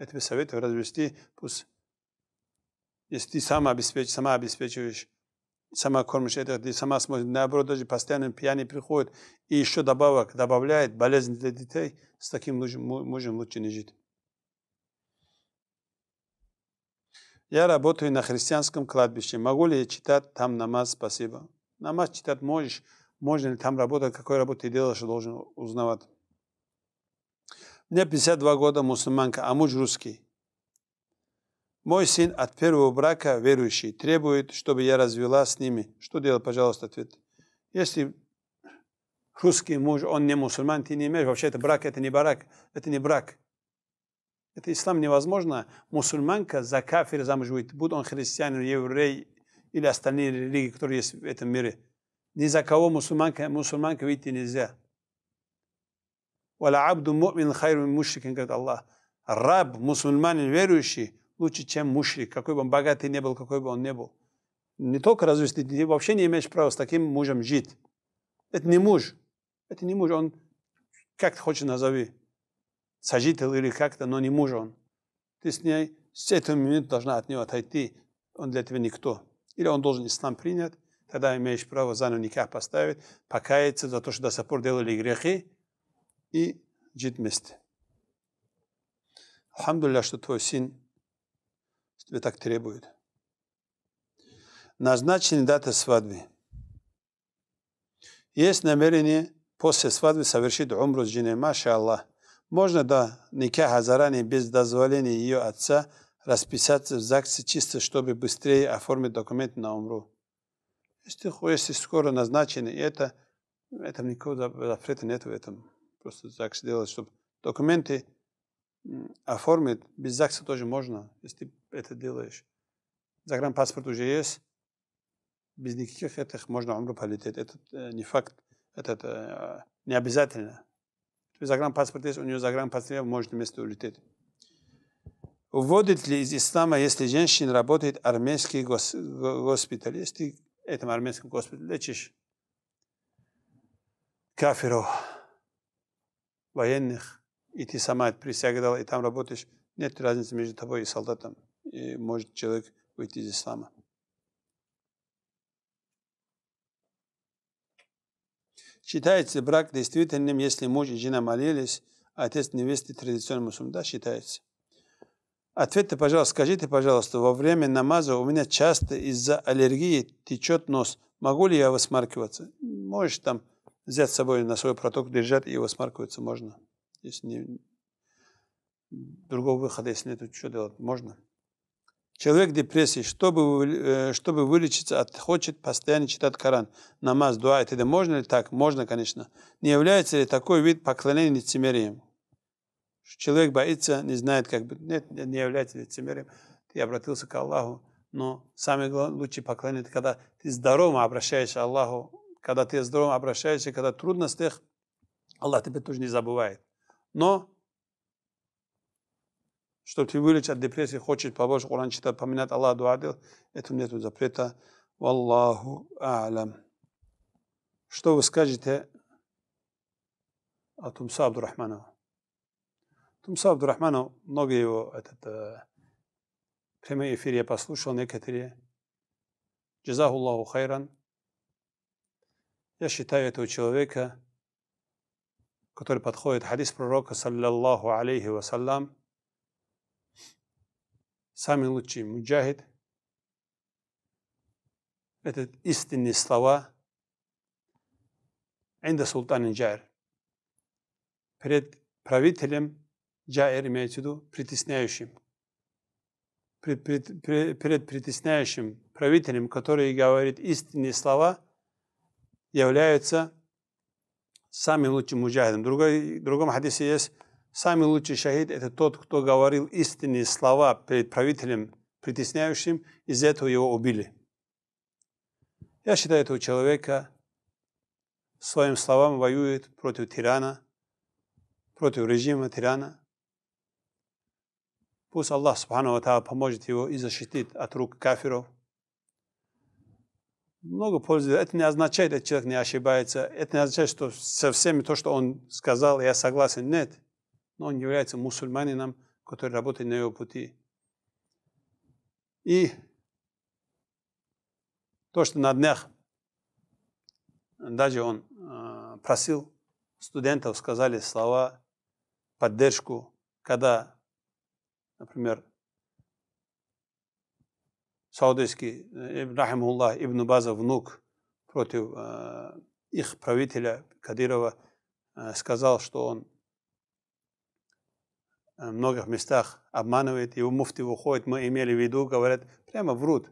Я тебе советую развести, пусть если ты сама обеспечиваешь, сама обеспечиваешь, сама кормишь это, ты сама смотришь, наоборот, даже постоянно пьяный приходит и еще добавок добавляет болезнь для детей, с таким мужем, мужем лучше не жить. Я работаю на христианском кладбище. Могу ли я читать там намаз? Спасибо намаз читать можешь, можно ли там работать, какой работы ты делаешь, должен узнавать. Мне 52 года, мусульманка, а муж русский. Мой сын от первого брака верующий, требует, чтобы я развела с ними. Что делать, пожалуйста, ответ. Если русский муж, он не мусульман, ты не имеешь, вообще это брак, это не брак, это не брак. Это ислам невозможно. Мусульманка за кафир замуж выйдет, будь он христианин, еврей, или остальные религии, которые есть в этом мире. Ни за кого мусульманка, мусульманка выйти нельзя. «Валя абду му'мин хайру мушрикин», говорит Аллах. Раб, мусульманин, верующий, лучше, чем мушрик, какой бы он богатый не был, какой бы он не был. Не только развести, ты вообще не имеешь права с таким мужем жить. Это не муж. Это не муж, он как ты хочешь назови. Сожитель или как-то, но не муж он. Ты с ней с этого минуты должна от него отойти. Он для тебя никто или он должен ислам принять, тогда имеешь право заново никак поставить, покаяться за то, что до сих пор делали грехи, и жить вместе. Алхамдулля, что твой сын тебе так требует. назначены даты свадьбы. Есть намерение после свадьбы совершить умру с женой, маша Аллах. Можно до никаха заранее, без дозволения ее отца – расписаться в ЗАГСе чисто, чтобы быстрее оформить документы на умру. Если, если скоро назначены, и это, этом никакого запрета нет в этом. Просто ЗАГС делает, чтобы документы оформить. Без ЗАГСа тоже можно, если это делаешь. Загранпаспорт уже есть. Без никаких этих можно умру полететь. Это э, не факт, это, э, не обязательно. Загранпаспорт есть, у нее загранпаспорт, можно вместо улететь вводит ли из ислама, если женщина работает армейский гос госпиталь, если ты этом армейском госпитале лечишь кафиров, военных, и ты сама присягу дала, и там работаешь, нет разницы между тобой и солдатом. И может человек выйти из ислама. Считается брак действительным, если муж и жена молились, а отец невесты традиционным мусульман. Да, считается. Ответьте, пожалуйста, скажите, пожалуйста, во время намаза у меня часто из-за аллергии течет нос. Могу ли я его Можешь там взять с собой на свой проток, держать и его можно. Если не... Другого выхода, если нет, что делать? Можно. Человек в депрессии, чтобы, э, чтобы вылечиться, от, хочет постоянно читать Коран, намаз, дуа Это Можно ли так? Можно, конечно. Не является ли такой вид поклонения лицемерием? что человек боится, не знает, как бы, нет, не является лицемерием, ты обратился к Аллаху, но самый лучший поклонник, когда ты здорово обращаешься к Аллаху, когда ты здорово обращаешься, когда трудностях, Аллах тебя тоже не забывает. Но, чтобы ты вылечить от депрессии, хочешь побольше Коран читать, поминать Аллах, дуа дел, это нету запрета. Валлаху а'лам. Что вы скажете о Тумса Абдурахманова? Там с Абдурахмана много его этот, э, прямые эфире я послушал некоторые. Джазахуллаху хайран. Я считаю этого человека, который подходит хадис пророка, саллиллаху алейхи вассалям, самый лучший муджахид. Это истинные слова Инда Султан Инджайр. Перед правителем Джаэр имеется в виду притесняющим. Пред, пред, пред, пред притесняющим правителем, который говорит истинные слова, является самым лучшим муджахидом. другой, в другом хадисе есть самый лучший шахид – это тот, кто говорил истинные слова перед правителем, притесняющим, из-за этого его убили. Я считаю, этого человека своим словам воюет против тирана, против режима тирана – Пусть Аллах Субхану Ва поможет его и защитит от рук кафиров. Много пользы. Это не означает, что человек не ошибается. Это не означает, что со всеми то, что он сказал, я согласен. Нет. Но он является мусульманином, который работает на его пути. И то, что на днях даже он просил студентов, сказали слова, поддержку, когда например, саудовский, э, рахимуллах, Ибн База, внук против э, их правителя Кадирова, э, сказал, что он э, в многих местах обманывает, его муфти выходит, мы имели в виду, говорят, прямо врут.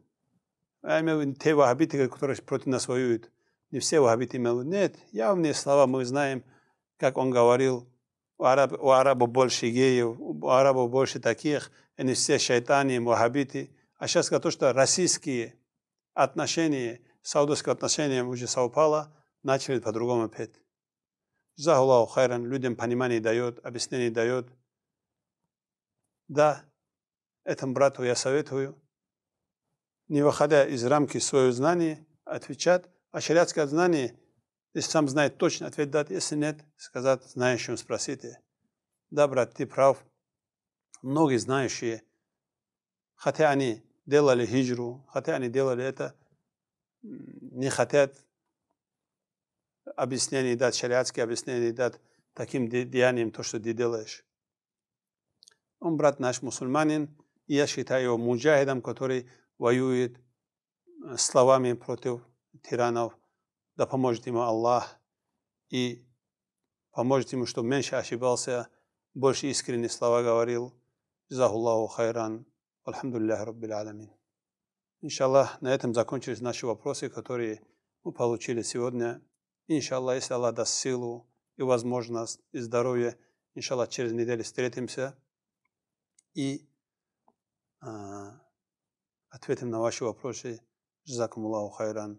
Я имею в а виду те вахабиты, которые против нас воюют. Не все вахабиты имели Нет, явные слова, мы знаем, как он говорил, у, араб, у арабов больше геев, у арабов больше таких, они все шайтани, мухабиты. А сейчас то, что российские отношения, саудовские отношения уже совпало, начали по-другому петь. Захулау хайран, людям понимание дает, объяснение дает. Да, этому брату я советую, не выходя из рамки своего знания, отвечать, а шариатское знание – если сам знает точно, ответ дать. Если нет, сказать знающим спросите. Да, брат, ты прав. Многие знающие, хотя они делали хиджру, хотя они делали это, не хотят объяснений дать, шариатские объяснения дать таким деянием, то, что ты делаешь. Он, брат наш, мусульманин, и я считаю его муджахидом, который воюет э, словами против тиранов, да поможет ему Аллах и поможет ему, чтобы меньше ошибался, больше искренние слова говорил. Захуллаху хайран. Альхамдулиллах Раббил Аламин. Иншаллах, на этом закончились наши вопросы, которые мы получили сегодня. Иншаллах, если Аллах даст силу и возможность, и здоровье, иншаллах, через неделю встретимся и э, ответим на ваши вопросы. Джазакумуллаху хайран.